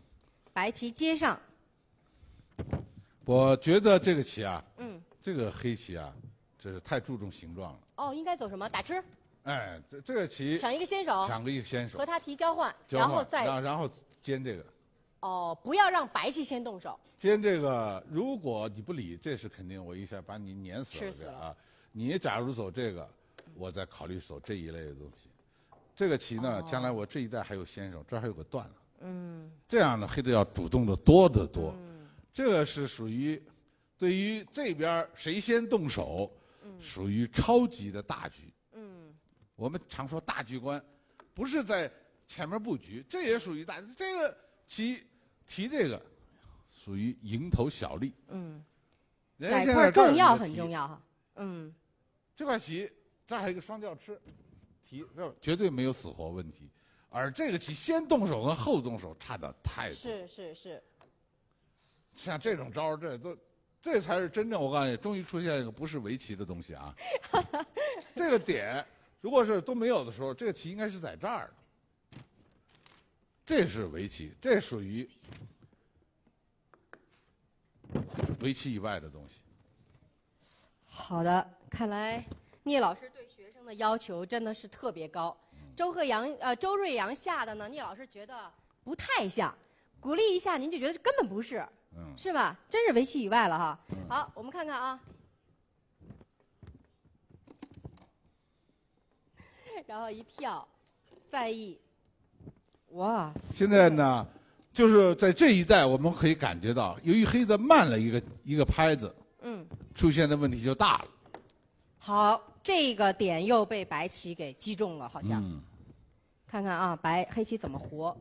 白棋接上。我觉得这个棋啊，嗯，这个黑棋啊，这是太注重形状了。哦，应该走什么？打吃。哎，这这个棋抢一个先手，抢一个先手和他提交换，然后再啊，然后尖这个。哦，不要让白棋先动手。尖这个，如果你不理，这是肯定我一下把你碾死了啊！你假如走这个，我再考虑走这一类的东西。这个棋呢，将来我这一代还有先手，这还有个断了。嗯，这样呢，黑的要主动的多得多。嗯，这个是属于对于这边谁先动手，属于超级的大局。嗯，我们常说大局观，不是在前面布局，这也属于大。这个棋提这个，属于蝇头小利。嗯，人家现在这块重要很重要哈。嗯，这块棋这还有个双吊吃。题绝对没有死活问题，而这个棋先动手和后动手差的太多。是是是，像这种招，这都这才是真正我告诉你，终于出现一个不是围棋的东西啊！这个点如果是都没有的时候，这个棋应该是在这儿的。这是围棋，这属于围棋以外的东西。好的，看来。聂老师对学生的要求真的是特别高。周鹤阳，呃，周瑞阳下的呢，聂老师觉得不太像，鼓励一下，您就觉得根本不是，是吧？真是围棋以外了哈。好，我们看看啊，然后一跳，在意，哇！现在呢，就是在这一代，我们可以感觉到，由于黑子慢了一个一个拍子，嗯，出现的问题就大了。好。这个点又被白棋给击中了，好像。看看啊，白黑棋怎么活？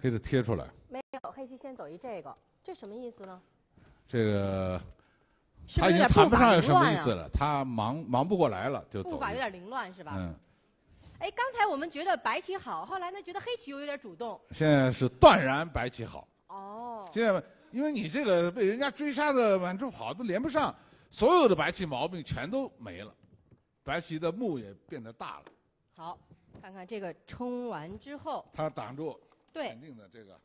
黑的贴出来。没有，黑棋先走一这个，这什么意思呢？这个，他已经谈不上有什么意思了，他忙忙不过来了，就步法有点凌乱是吧？嗯。哎，刚才我们觉得白棋好，后来呢，觉得黑棋又有点主动。现在是断然白棋好。哦。现在，因为你这个被人家追杀的往处跑，都连不上。所有的白棋毛病全都没了，白棋的目也变得大了。好，看看这个冲完之后，它挡住，对，肯定的这个，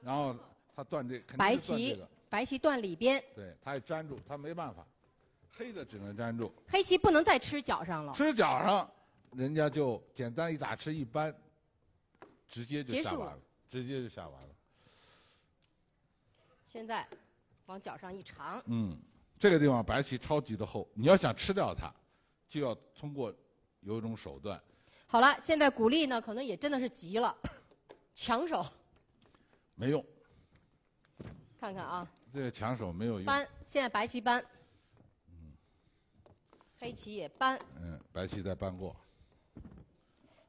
然后它断这，白棋，白棋断里边，对，它也粘住，它没办法，黑的只能粘住。黑棋不能再吃角上了，吃角上，人家就简单一打吃一扳，直接就下完了，直接就下完了。现在往角上一长，嗯。这个地方白棋超级的厚，你要想吃掉它，就要通过有一种手段。好了，现在古力呢，可能也真的是急了，抢手，没用。看看啊，这个抢手没有用。搬，现在白棋搬，黑棋也搬。嗯，白棋在搬过。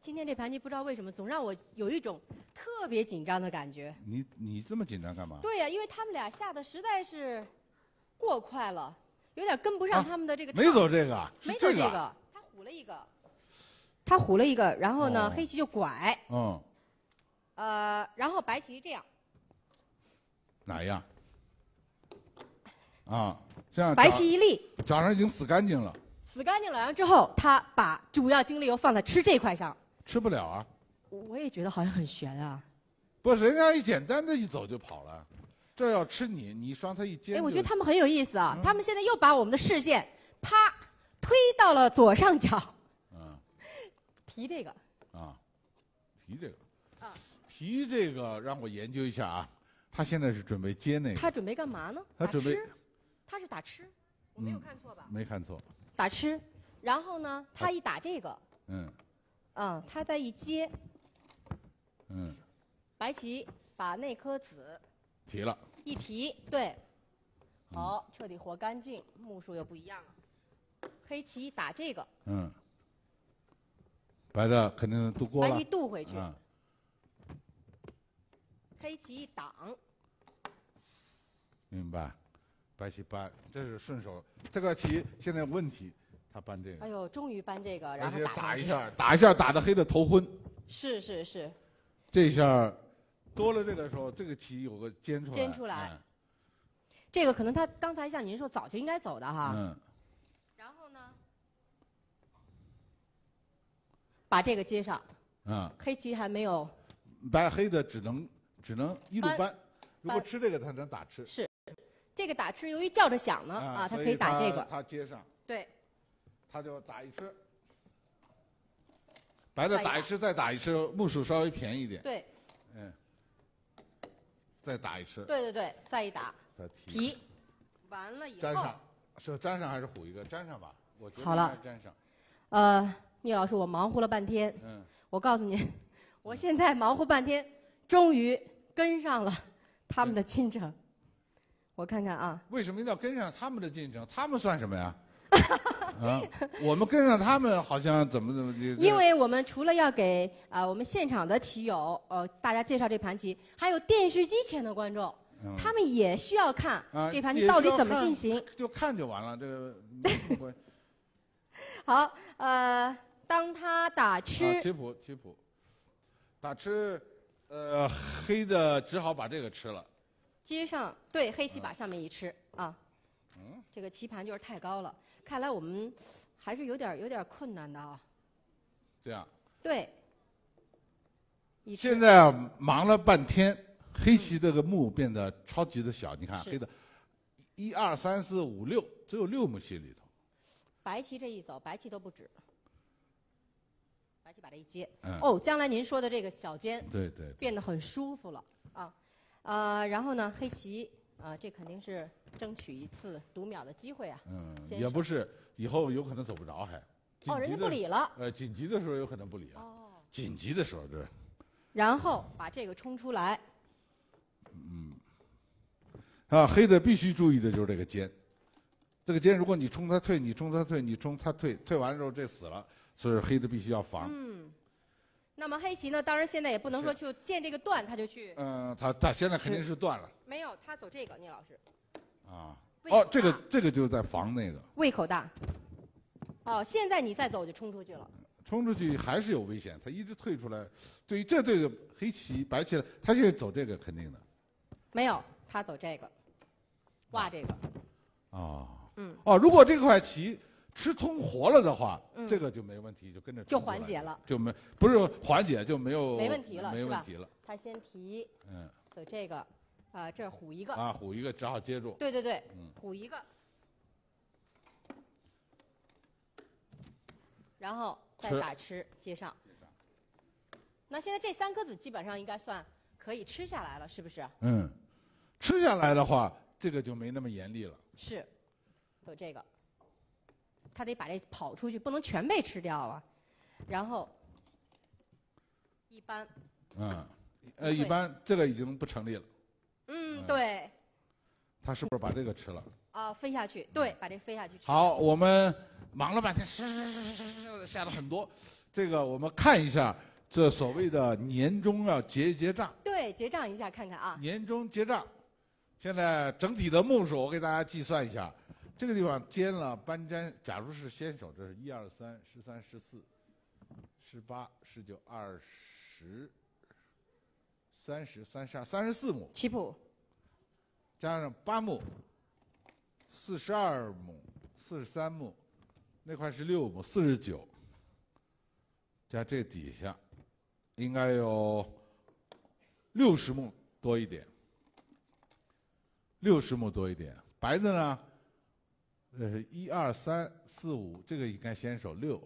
今天这盘棋不知道为什么总让我有一种特别紧张的感觉。你你这么紧张干嘛？对呀，因为他们俩下的实在是。过快了，有点跟不上他们的这个。没走这个，没走这个，他虎了一个。他虎了一个，然后呢，黑棋就拐。嗯。呃，然后白棋这样。哪样？啊，这样。白棋一立，早上已经死干净了。死干净了，然后之后他把主要精力又放在吃这块上。吃不了啊。我也觉得好像很悬啊。不，是，人家一简单的一走就跑了。这要吃你，你双他一接。哎，我觉得他们很有意思啊！他们现在又把我们的视线啪推到了左上角。嗯，提这个。啊，提这个。啊，提这个让我研究一下啊！他现在是准备接那个。他准备干嘛呢？他准备，他是打吃，我没有看错吧？没看错。打吃，然后呢，他一打这个。嗯。啊。他再一接。嗯。白棋把那颗子。提了，一提对，好，彻底活干净，目数又不一样了。黑棋打这个，嗯，白的肯定渡过了，白棋渡回去，黑棋一挡，明白，白棋搬，这是顺手，这个棋现在有问题，他搬这个，哎呦，终于搬这个，然后打一下，打一下，打的黑的头昏，是是是，这下。多了这个时候，这个棋有个尖出来。尖出来，这个可能他刚才像您说，早就应该走的哈。嗯。然后呢，把这个接上。嗯。黑棋还没有。白黑的只能只能一路搬，如果吃这个他能打吃。是，这个打吃，由于叫着响呢啊，他可以打这个。他接上。对，他就打一吃。白的打一吃，再打一吃，目数稍微便宜一点。对。再打一次，对对对，再一打，提，完了以后粘上，是粘上还是虎一个？粘上吧，我觉得好了，粘上。呃，聂老师，我忙活了半天，嗯，我告诉您，我现在忙活半天，终于跟上了他们的进程。我看看啊，为什么要跟上他们的进程？他们算什么呀？啊，我们跟上他们好像怎么怎么的？因为我们除了要给啊我们现场的棋友哦大家介绍这盘棋，还有电视机前的观众，他们也需要看这盘棋到底怎么进行，就看就完了。这个，好，呃，当他打吃，棋谱棋谱，打吃，呃，黑的只好把这个吃了，接上，对，黑棋把上面一吃啊。这个棋盘就是太高了，看来我们还是有点有点困难的啊。这样。对。现在忙了半天，黑棋这个目变得超级的小，你看黑的，一二三四五六，只有六目棋里头。白棋这一走，白棋都不止。白棋把这一接，哦，将来您说的这个小尖，对对，变得很舒服了啊，呃，然后呢，黑棋。啊，这肯定是争取一次读秒的机会啊！嗯，也不是，以后有可能走不着还。哦，人家不理了。呃，紧急的时候有可能不理啊。哦。紧急的时候对。然后把这个冲出来。嗯。啊，黑的必须注意的就是这个尖，这个尖，如果你冲他退，你冲他退，你冲他退，退完之后这死了，所以黑的必须要防。嗯。那么黑棋呢？当然现在也不能说就见这个断他就去。嗯，他他现在肯定是断了。没有，他走这个，聂老师。啊。哦，这个这个就是在防那个。胃口大。哦，现在你再走就冲出去了。冲出去还是有危险，他一直退出来。对于这对黑棋白棋，他现在走这个肯定的。没有，他走这个，挂这个。啊。嗯。哦，如果这块棋。吃通活了的话，这个就没问题，就跟着就缓解了，就没不是缓解就没有没问题了，没问题了。他先提，嗯，走这个，啊，这虎一个啊，虎一个，只好接住。对对对，虎一个，然后再打吃接上。那现在这三颗子基本上应该算可以吃下来了，是不是？嗯，吃下来的话，这个就没那么严厉了。是，有这个。他得把这跑出去，不能全被吃掉啊。然后，一般。嗯，呃，一般这个已经不成立了。嗯，对。他是不是把这个吃了？啊，飞下去，对，把这飞下去。好，我们忙了半天，下了很多。这个我们看一下，这所谓的年终要结结账。对，结账一下看看啊。年终结账，现在整体的目数我给大家计算一下。这个地方兼了班占，假如是先手，这是一二三、十三、十四、十八、十九、二十、三十、三十二、三十四亩。七步。加上八目，四十二亩、四十三亩，那块是六亩，四十九，加这底下应该有六十亩多一点，六十亩多一点。白的呢？呃，一二三四五，这个应该先手六。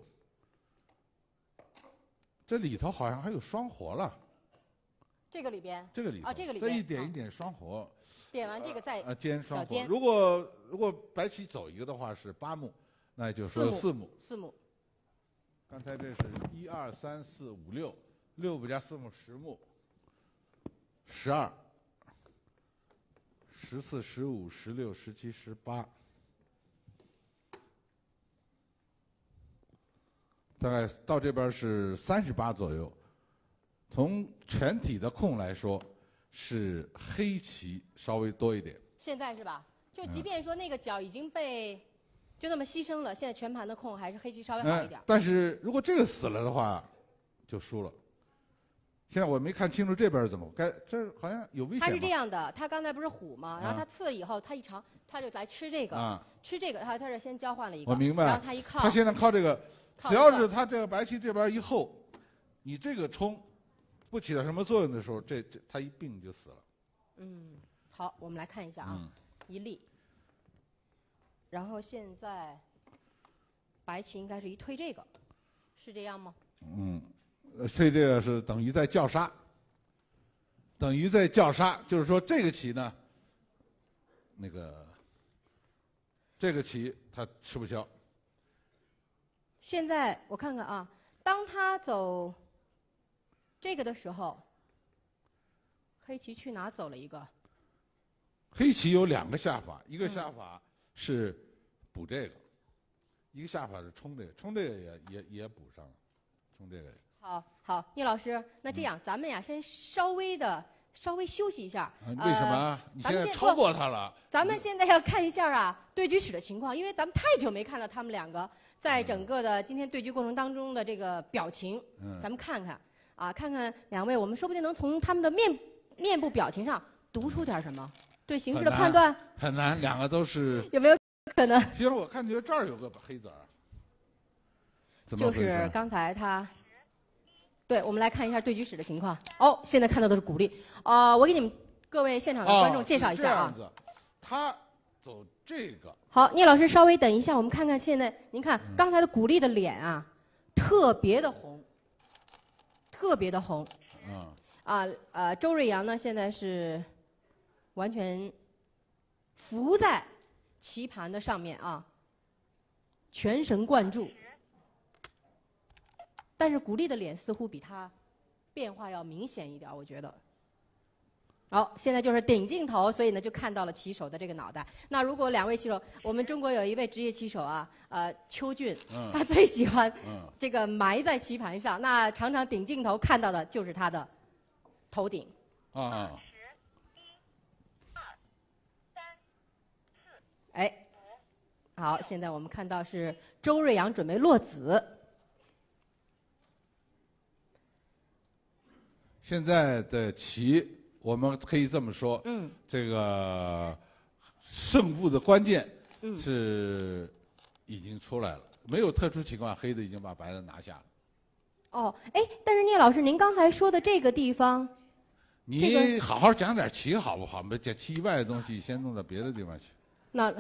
这里头好像还有双活了。这个里边，这个里啊，这个里在一点一点双活。点完这个再啊，尖双活。如果如果白棋走一个的话是八目，那就是四目四目。刚才这是一二三四五六六目加四目十目，十二、十四、十五、十六、十七、十八。大概到这边是三十八左右，从全体的空来说，是黑棋稍微多一点。现在是吧？就即便说那个角已经被就那么牺牲了，现在全盘的空还是黑棋稍微好一点。但是如果这个死了的话，就输了。现在我没看清楚这边是怎么该，这好像有危险。他是这样的，他刚才不是虎吗？然后他刺了以后，他一尝，他就来吃这个，吃这个，他他是先交换了一个，然后他一靠，他现在靠这个。只要是他这个白棋这边一厚，你这个冲不起到什么作用的时候，这这他一并就死了。嗯，好，我们来看一下啊，一立。然后现在白棋应该是一推这个，是这样吗？嗯，推这个是等于在叫杀，等于在叫杀，就是说这个棋呢，那个这个棋他吃不消。现在我看看啊，当他走这个的时候，黑棋去哪走了一个？黑棋有两个下法，一个下法是补这个，一个下法是冲这个，冲这个也也也补上了，冲这个。好好，聂老师，那这样咱们呀，先稍微的。稍微休息一下。为什么？你现在超过他了。咱们现在要看一下啊，对局室的情况，因为咱们太久没看到他们两个在整个的今天对局过程当中的这个表情。嗯。咱们看看啊，看看两位，我们说不定能从他们的面面部表情上读出点什么，对形势的判断。很难，两个都是。有没有可能？其实我看觉得这儿有个黑子。儿。就是刚才他。对，我们来看一下对局室的情况。哦，现在看到的是古励。啊，我给你们各位现场的观众介绍一下啊，他走这个。好，聂老师稍微等一下，我们看看现在。您看刚才的古励的脸啊，特别的红，特别的红。嗯。啊啊，周睿阳呢，现在是完全浮在棋盘的上面啊，全神贯注。但是古丽的脸似乎比他变化要明显一点我觉得。好，现在就是顶镜头，所以呢就看到了棋手的这个脑袋。那如果两位棋手，我们中国有一位职业棋手啊，呃，邱俊，他最喜欢这个埋在棋盘上，那常常顶镜头看到的就是他的头顶。啊。哎，好，现在我们看到是周睿阳准备落子。现在的棋，我们可以这么说，嗯，这个胜负的关键是已经出来了。没有特殊情况，黑的已经把白的拿下了。哦，哎，但是聂老师，您刚才说的这个地方，你好好讲点棋好不好？把棋以外的东西先弄到别的地方去。那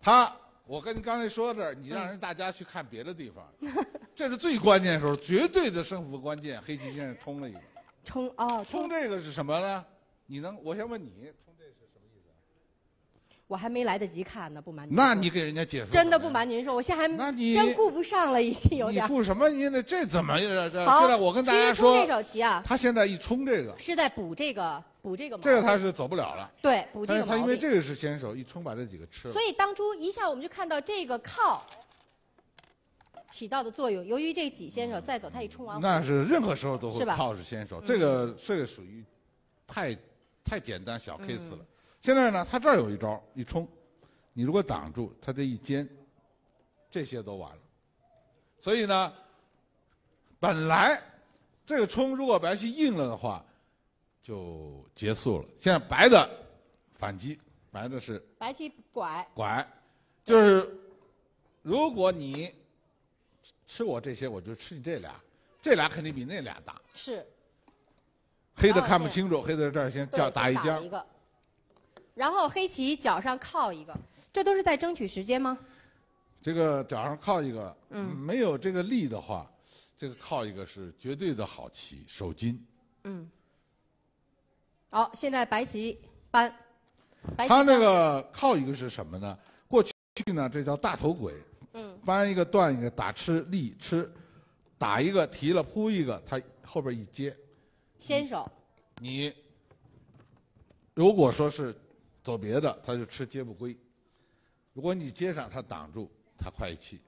他，我跟你刚才说的，你让人大家去看别的地方。这是最关键时候，绝对的胜负关键。黑棋先生冲了一个，冲啊！冲这个是什么呢？你能，我先问你，冲这是什么意思？我还没来得及看呢，不瞒你。那你给人家解释。真的不瞒您说，我现在还真顾不上了，已经有点。你顾什么？你那这怎么？这这？现在我跟大家说，冲这手棋啊，他现在一冲这个，是在补这个补这个。这个他是走不了了。对，补这个。但是他因为这个是先手，一冲把这几个吃了。所以当初一下我们就看到这个靠。起到的作用，由于这几先手再走，他一冲完那是任何时候都会靠是先手，这个这个属于太太简单小 case 了。现在呢，他这儿有一招一冲，你如果挡住他这一尖，这些都完了。所以呢，本来这个冲如果白棋硬了的话，就结束了。现在白的反击，白的是白棋拐拐，就是如果你。吃我这些，我就吃你这俩，这俩肯定比那俩大。是，黑的看不清楚，黑的这儿先叫打一将。一个，然后黑棋脚上靠一个，这都是在争取时间吗？这个脚上靠一个，嗯，没有这个力的话，这个靠一个是绝对的好棋，守金。嗯。好，现在白棋搬，他那个靠一个是什么呢？过去去呢，这叫大头鬼。嗯，搬一个断一个打吃力吃，打一个提了扑一个，他后边一接，先手，你如果说是走别的，他就吃接不归；如果你接上，他挡住，他快气，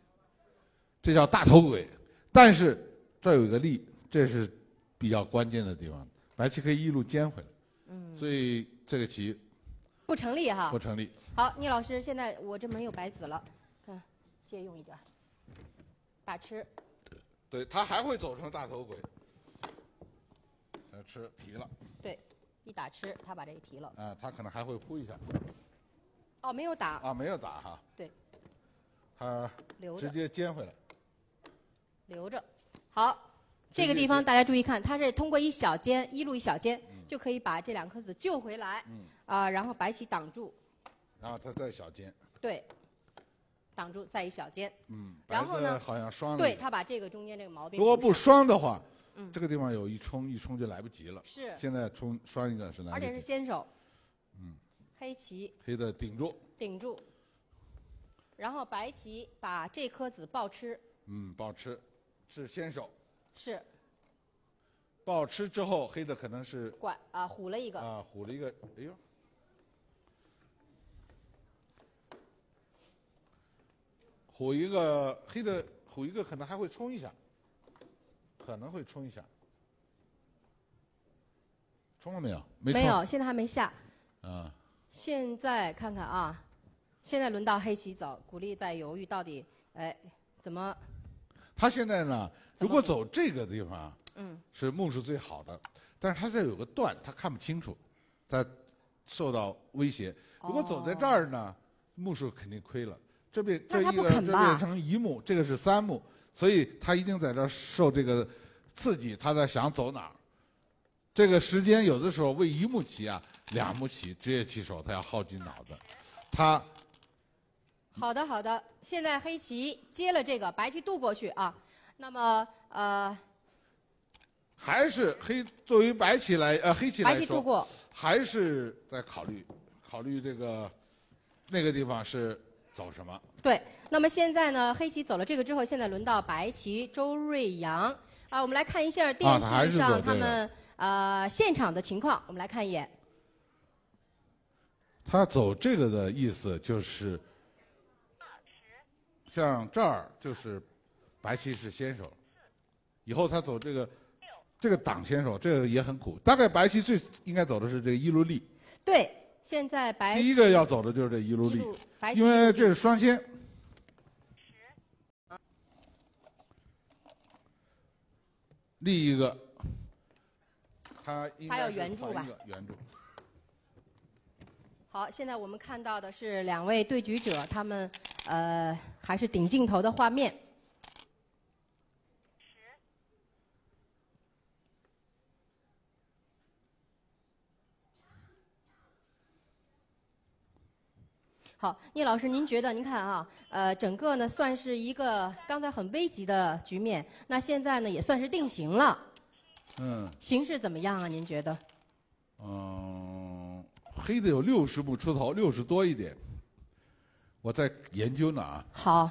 这叫大头鬼。但是这有一个力，这是比较关键的地方，白棋可以一路尖回来。嗯，所以这个棋不成立哈，不成立。好，聂老师，现在我这没有白子了。借用一点，打吃，对，他还会走成大头鬼，他吃提了，对，一打吃，他把这个提了，啊，他可能还会呼一下，哦，没有打，啊，没有打哈，对，他直接尖回来，留着，好，这个地方大家注意看，他是通过一小尖一路一小尖就可以把这两颗子救回来，嗯，啊，然后白棋挡住，然后他再小尖，对。挡住在一小间。嗯，然后呢？好像双对他把这个中间这个毛病。如果不双的话，嗯，这个地方有一冲，一冲就来不及了。是。现在冲双一个是哪而且是先手。嗯。黑棋。黑的顶住。顶住。然后白棋把这颗子抱吃。嗯，抱吃，是先手。是。抱吃之后，黑的可能是。管啊，虎了一个。啊，虎了一个，哎呦。虎一个黑的虎一个，可能还会冲一下，可能会冲一下，冲了没有？没有，现在还没下。啊！现在看看啊，现在轮到黑棋走，古力在犹豫到底，哎，怎么？他现在呢？如果走这个地方啊，嗯，是目数最好的，但是他这有个断，他看不清楚，他受到威胁。如果走在这儿呢，目数肯定亏了。这被这一个变成一目，这个是三目，所以他一定在这受这个刺激，他在想走哪儿。这个时间有的时候为一目棋啊，两目棋，职业棋手他要耗尽脑子。他好的好的，现在黑棋接了这个，白棋渡过去啊。那么呃，还是黑作为白棋来呃黑棋来说，还是在考虑考虑这个那个地方是。走什么？对，那么现在呢？黑棋走了这个之后，现在轮到白棋周瑞阳啊。我们来看一下电视上他们啊现场的情况。我们来看一眼。他走这个的意思就是，像这儿就是白棋是先手，以后他走这个这个挡先手，这个也很苦。大概白棋最应该走的是这个一路利。对。现在白第一个要走的就是这一路绿，因为这是双星。另一个，他应该好一个援助。好，现在我们看到的是两位对局者，他们呃还是顶镜头的画面。好，聂老师，您觉得您看啊，呃，整个呢算是一个刚才很危急的局面，那现在呢也算是定型了。嗯。形势怎么样啊？您觉得？嗯，黑的有六十步出头，六十多一点。我在研究呢啊。好。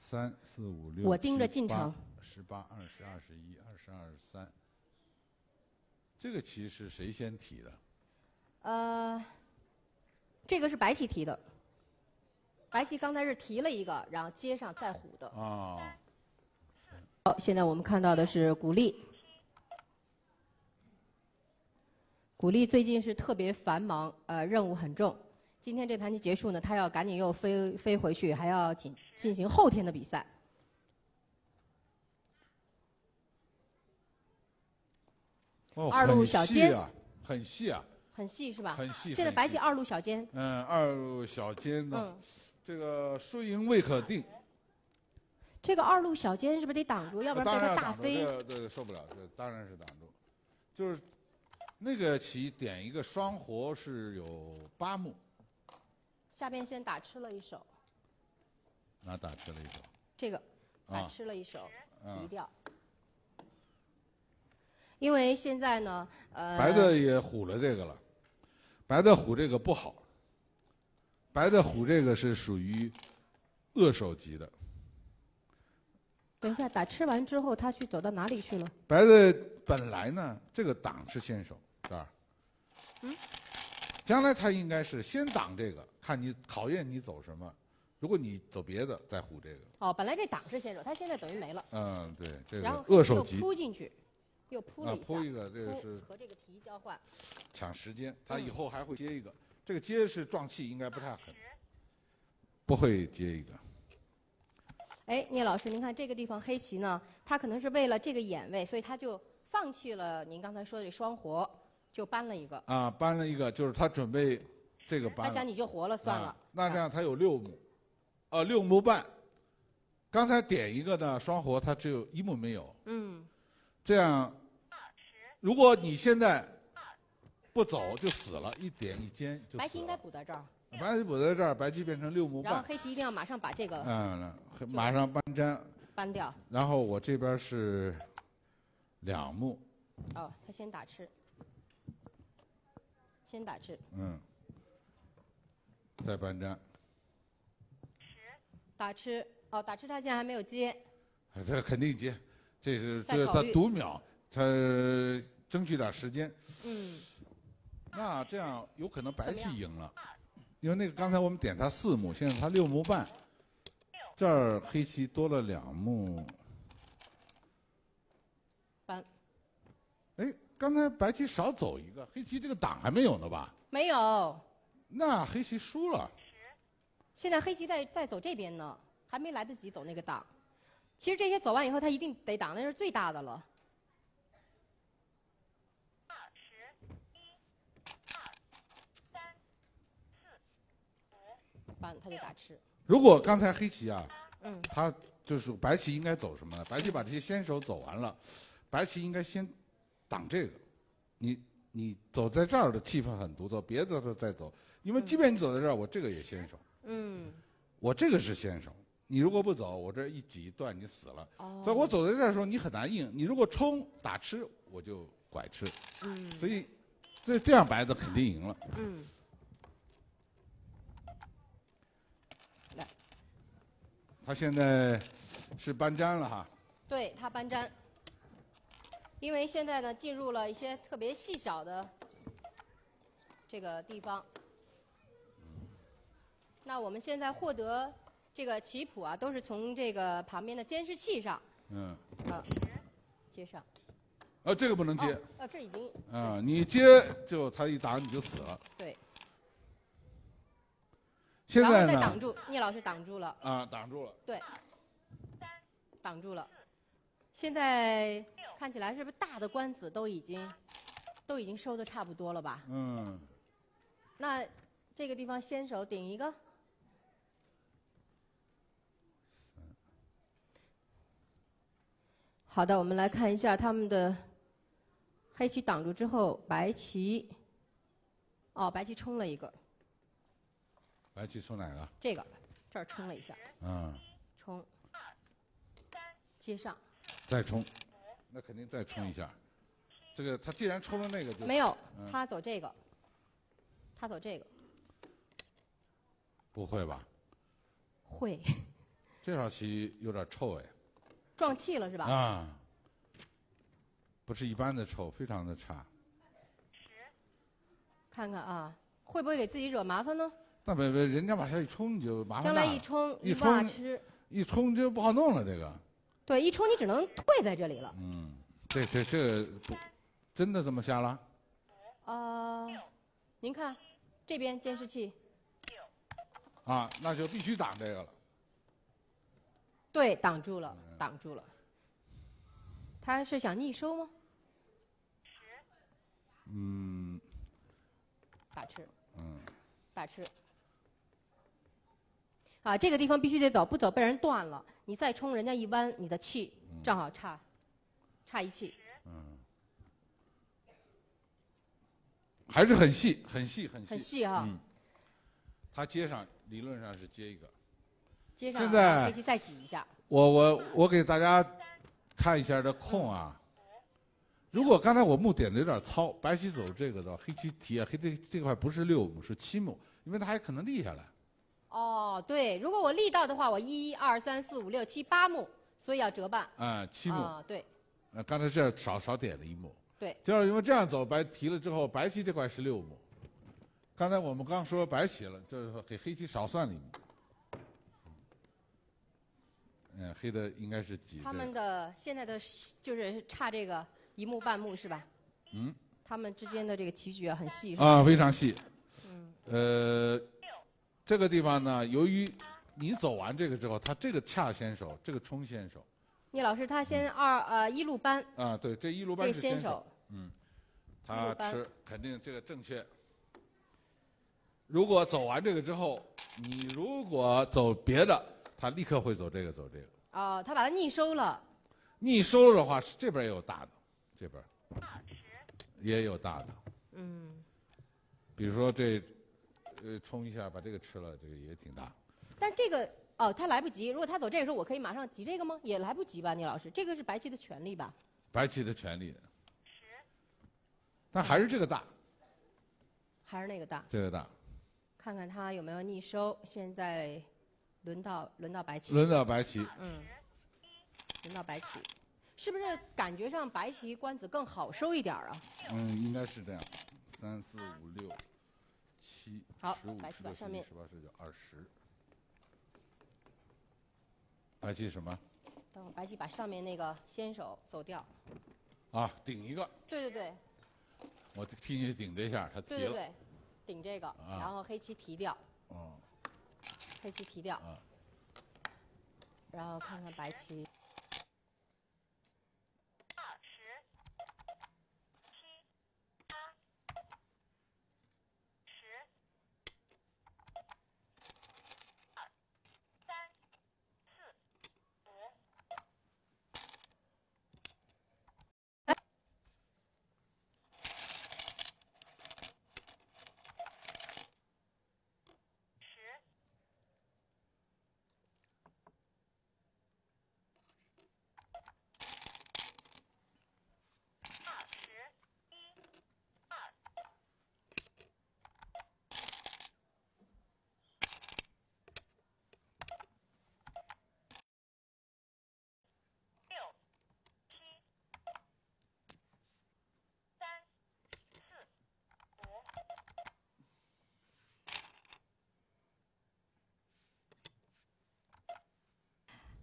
三四五六。我盯着进程。十八、二十二、十一、二十二、十三。这个棋是谁先提的？呃。这个是白棋提的，白棋刚才是提了一个，然后接上再虎的。哦，好，现在我们看到的是古丽。古丽最近是特别繁忙，呃，任务很重。今天这盘棋结束呢，他要赶紧又飞飞回去，还要进进行后天的比赛。哦，二路小尖啊，很细啊。很细是吧？很细。现在白棋二路小尖。嗯，二路小尖呢，这个输赢未可定。这个二路小尖是不是得挡住？要不然被他大飞。对、对，受不了，这当然是挡住。就是那个棋点一个双活是有八目。下边先打吃了一手。哪打吃了一手？这个。打吃了一手，弃掉。因为现在呢，呃。白的也虎了这个了。白的虎这个不好，白的虎这个是属于恶手级的。等一下，打吃完之后，他去走到哪里去了？白的本来呢，这个挡是先手，这儿。嗯。将来他应该是先挡这个，看你考验你走什么。如果你走别的，再虎这个。哦，本来这挡是先手，他现在等于没了。嗯，对，这个恶手级。然后又扑进去。又扑一个，这是和这个皮交换，抢时间。他以后还会接一个，这个接是撞气，应该不太狠，不会接一个。哎，聂老师，您看这个地方黑棋呢，他可能是为了这个眼位，所以他就放弃了您刚才说的这双活，就搬了一个。啊，搬了一个，就是他准备这个搬。他想你就活了算了。那这样他有六目，呃，六目半。刚才点一个呢，双活，他只有一目没有。嗯，这样。如果你现在不走就死了，一点一尖就死白棋应该补在这儿。白棋补在这儿，白棋变成六目半。然后黑棋一定要马上把这个。嗯，马上搬粘。搬掉。然后我这边是两目。哦，他先打吃。先打吃。嗯。再搬粘。打吃。哦，打吃，他现在还没有接。他肯定接，这是这他读秒他。争取点时间。嗯，那这样有可能白棋赢了，因为那个刚才我们点他四目，现在他六目半，这儿黑棋多了两目。半。哎，刚才白棋少走一个，黑棋这个挡还没有呢吧？没有。那黑棋输了。现在黑棋在在走这边呢，还没来得及走那个挡。其实这些走完以后，他一定得挡，那是最大的了。他就打吃。如果刚才黑棋啊，嗯，他就是白棋应该走什么呢？白棋把这些先手走完了，白棋应该先挡这个。你你走在这儿的气氛很独特，别的他再走。因为即便你走在这儿，我这个也先手。嗯。我这个是先手，你如果不走，我这一挤一断你死了。哦。所以我走在这儿的时候你很难应，你如果冲打吃我就拐吃。嗯。所以这这样白的肯定赢了。嗯。他现在是搬砖了哈，对他搬砖，因为现在呢进入了一些特别细小的这个地方。那我们现在获得这个棋谱啊，都是从这个旁边的监视器上。嗯。好，接上。啊，这个不能接。啊，这已经。啊，你接就他一打你就死了。对。然后再挡住，聂老师挡住了。啊，挡住了。对，挡住了，现在看起来是不是大的官子都已经都已经收的差不多了吧？嗯。那这个地方先手顶一个。好的，我们来看一下他们的黑棋挡住之后，白棋哦，白棋冲了一个。白棋冲哪个？这个，这儿冲了一下。嗯。冲，接上。再冲。那肯定再冲一下。这个他既然冲了那个就。没有，他走这个。他走这个。不会吧？会。这手棋有点臭哎。撞气了是吧？啊。不是一般的臭，非常的差。看看啊，会不会给自己惹麻烦呢？那伯伯，人家往下一冲你就麻烦了。将来一冲一挂一冲就不好弄了这个。对，一冲你只能跪在这里了。嗯，这这这不真的这么瞎了？啊，您看这边监视器。啊，那就必须挡这个了。对，挡住了，挡住了。他是想逆收吗？十。嗯。打吃。嗯。打吃。啊，这个地方必须得走，不走被人断了。你再冲，人家一弯，你的气正好差，差一气。嗯。还是很细，很细，很细。很细哈。嗯。他接上，理论上是接一个。接上。现在。黑棋再挤一下。我我我给大家看一下这空啊。如果刚才我目点的有点糙，白棋走这个的，黑棋提，啊，黑这这块不是六目，是七目，因为它还可能立下来。哦，对，如果我力到的话，我一、二、三、四、五、六、七、八目，所以要折半。啊，七目。啊，对，呃，刚才这少少点了一目。对。就是因为这样走白提了之后，白棋这块是六目。刚才我们刚说白棋了，就是说给黑棋少算了一目。嗯，黑的应该是几？他们的现在的就是差这个一目半目是吧？嗯。他们之间的这个棋局啊，很细。啊，非常细。嗯。呃。这个地方呢，由于你走完这个之后，他这个恰先手，这个冲先手。聂老师，他先二呃一路扳。啊，对，这一路扳是先手。嗯，他吃，肯定这个正确。如果走完这个之后，你如果走别的，他立刻会走这个，走这个。啊，他把它逆收了。逆收了的话，这边也有大的，这边。吃。也有大的。嗯。比如说这。呃，冲一下，把这个吃了，这个也挺大。但是这个哦，他来不及。如果他走这个时候，我可以马上急这个吗？也来不及吧，聂老师。这个是白棋的权利吧？白棋的权利。十。但还是这个大。还是那个大。这个大。看看他有没有逆收。现在轮到轮到白棋。轮到白棋。嗯。轮到白棋，是不是感觉上白棋官子更好收一点啊？嗯，应该是这样。三四五六。好，白棋把上面十八十九、二十。白棋什么？等白棋把上面那个先手走掉。啊，顶一个。对对对。我替你顶这下，他提了。对对，顶这个，然后黑棋提掉。嗯。黑棋提掉。嗯。然后看看白棋。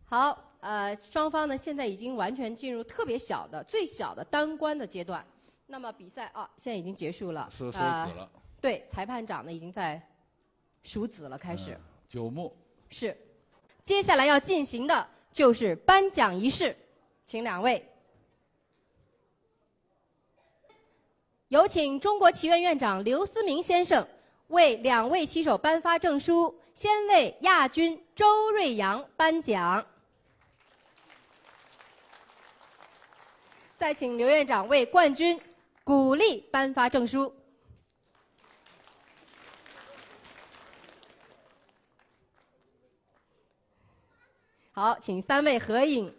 好，呃，双方呢现在已经完全进入特别小的、最小的单关的阶段。那么比赛啊，现在已经结束了，是数子了。对，裁判长呢已经在数子了，开始。九目。是，接下来要进行的就是颁奖仪式，请两位，有请中国棋院院长刘思明先生为两位棋手颁发证书，先为亚军周睿阳颁奖。再请刘院长为冠军鼓励颁发证书。好，请三位合影，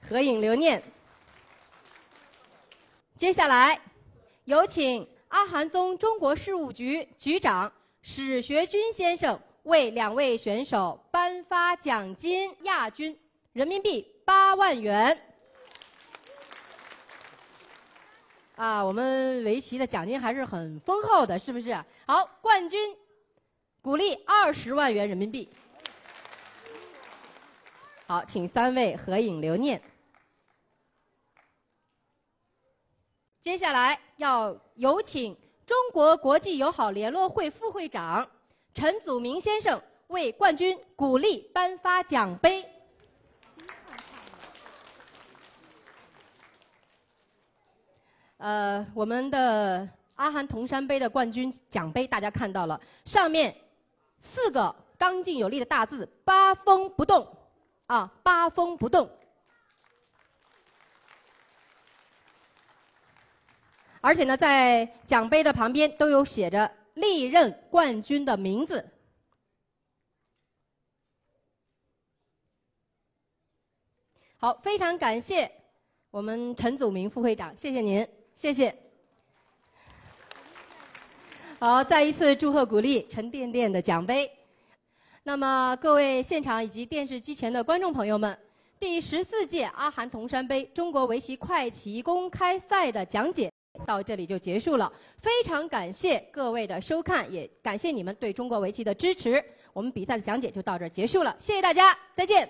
合影留念。接下来，有请阿含宗中国事务局局长史学军先生为两位选手颁发奖金，亚军人民币八万元。啊，我们围棋的奖金还是很丰厚的，是不是？好，冠军鼓励二十万元人民币。好，请三位合影留念。接下来要有请中国国际友好联络会副会长陈祖明先生为冠军鼓励颁发奖杯。呃，我们的阿含铜山杯的冠军奖杯，大家看到了，上面四个刚劲有力的大字“八风不动”啊，“八风不动”。而且呢，在奖杯的旁边都有写着历任冠军的名字。好，非常感谢我们陈祖明副会长，谢谢您。谢谢，好，再一次祝贺鼓励沉甸甸的奖杯。那么各位现场以及电视机前的观众朋友们，第十四届阿含桐山杯中国围棋快棋公开赛的讲解到这里就结束了。非常感谢各位的收看，也感谢你们对中国围棋的支持。我们比赛的讲解就到这儿结束了，谢谢大家，再见。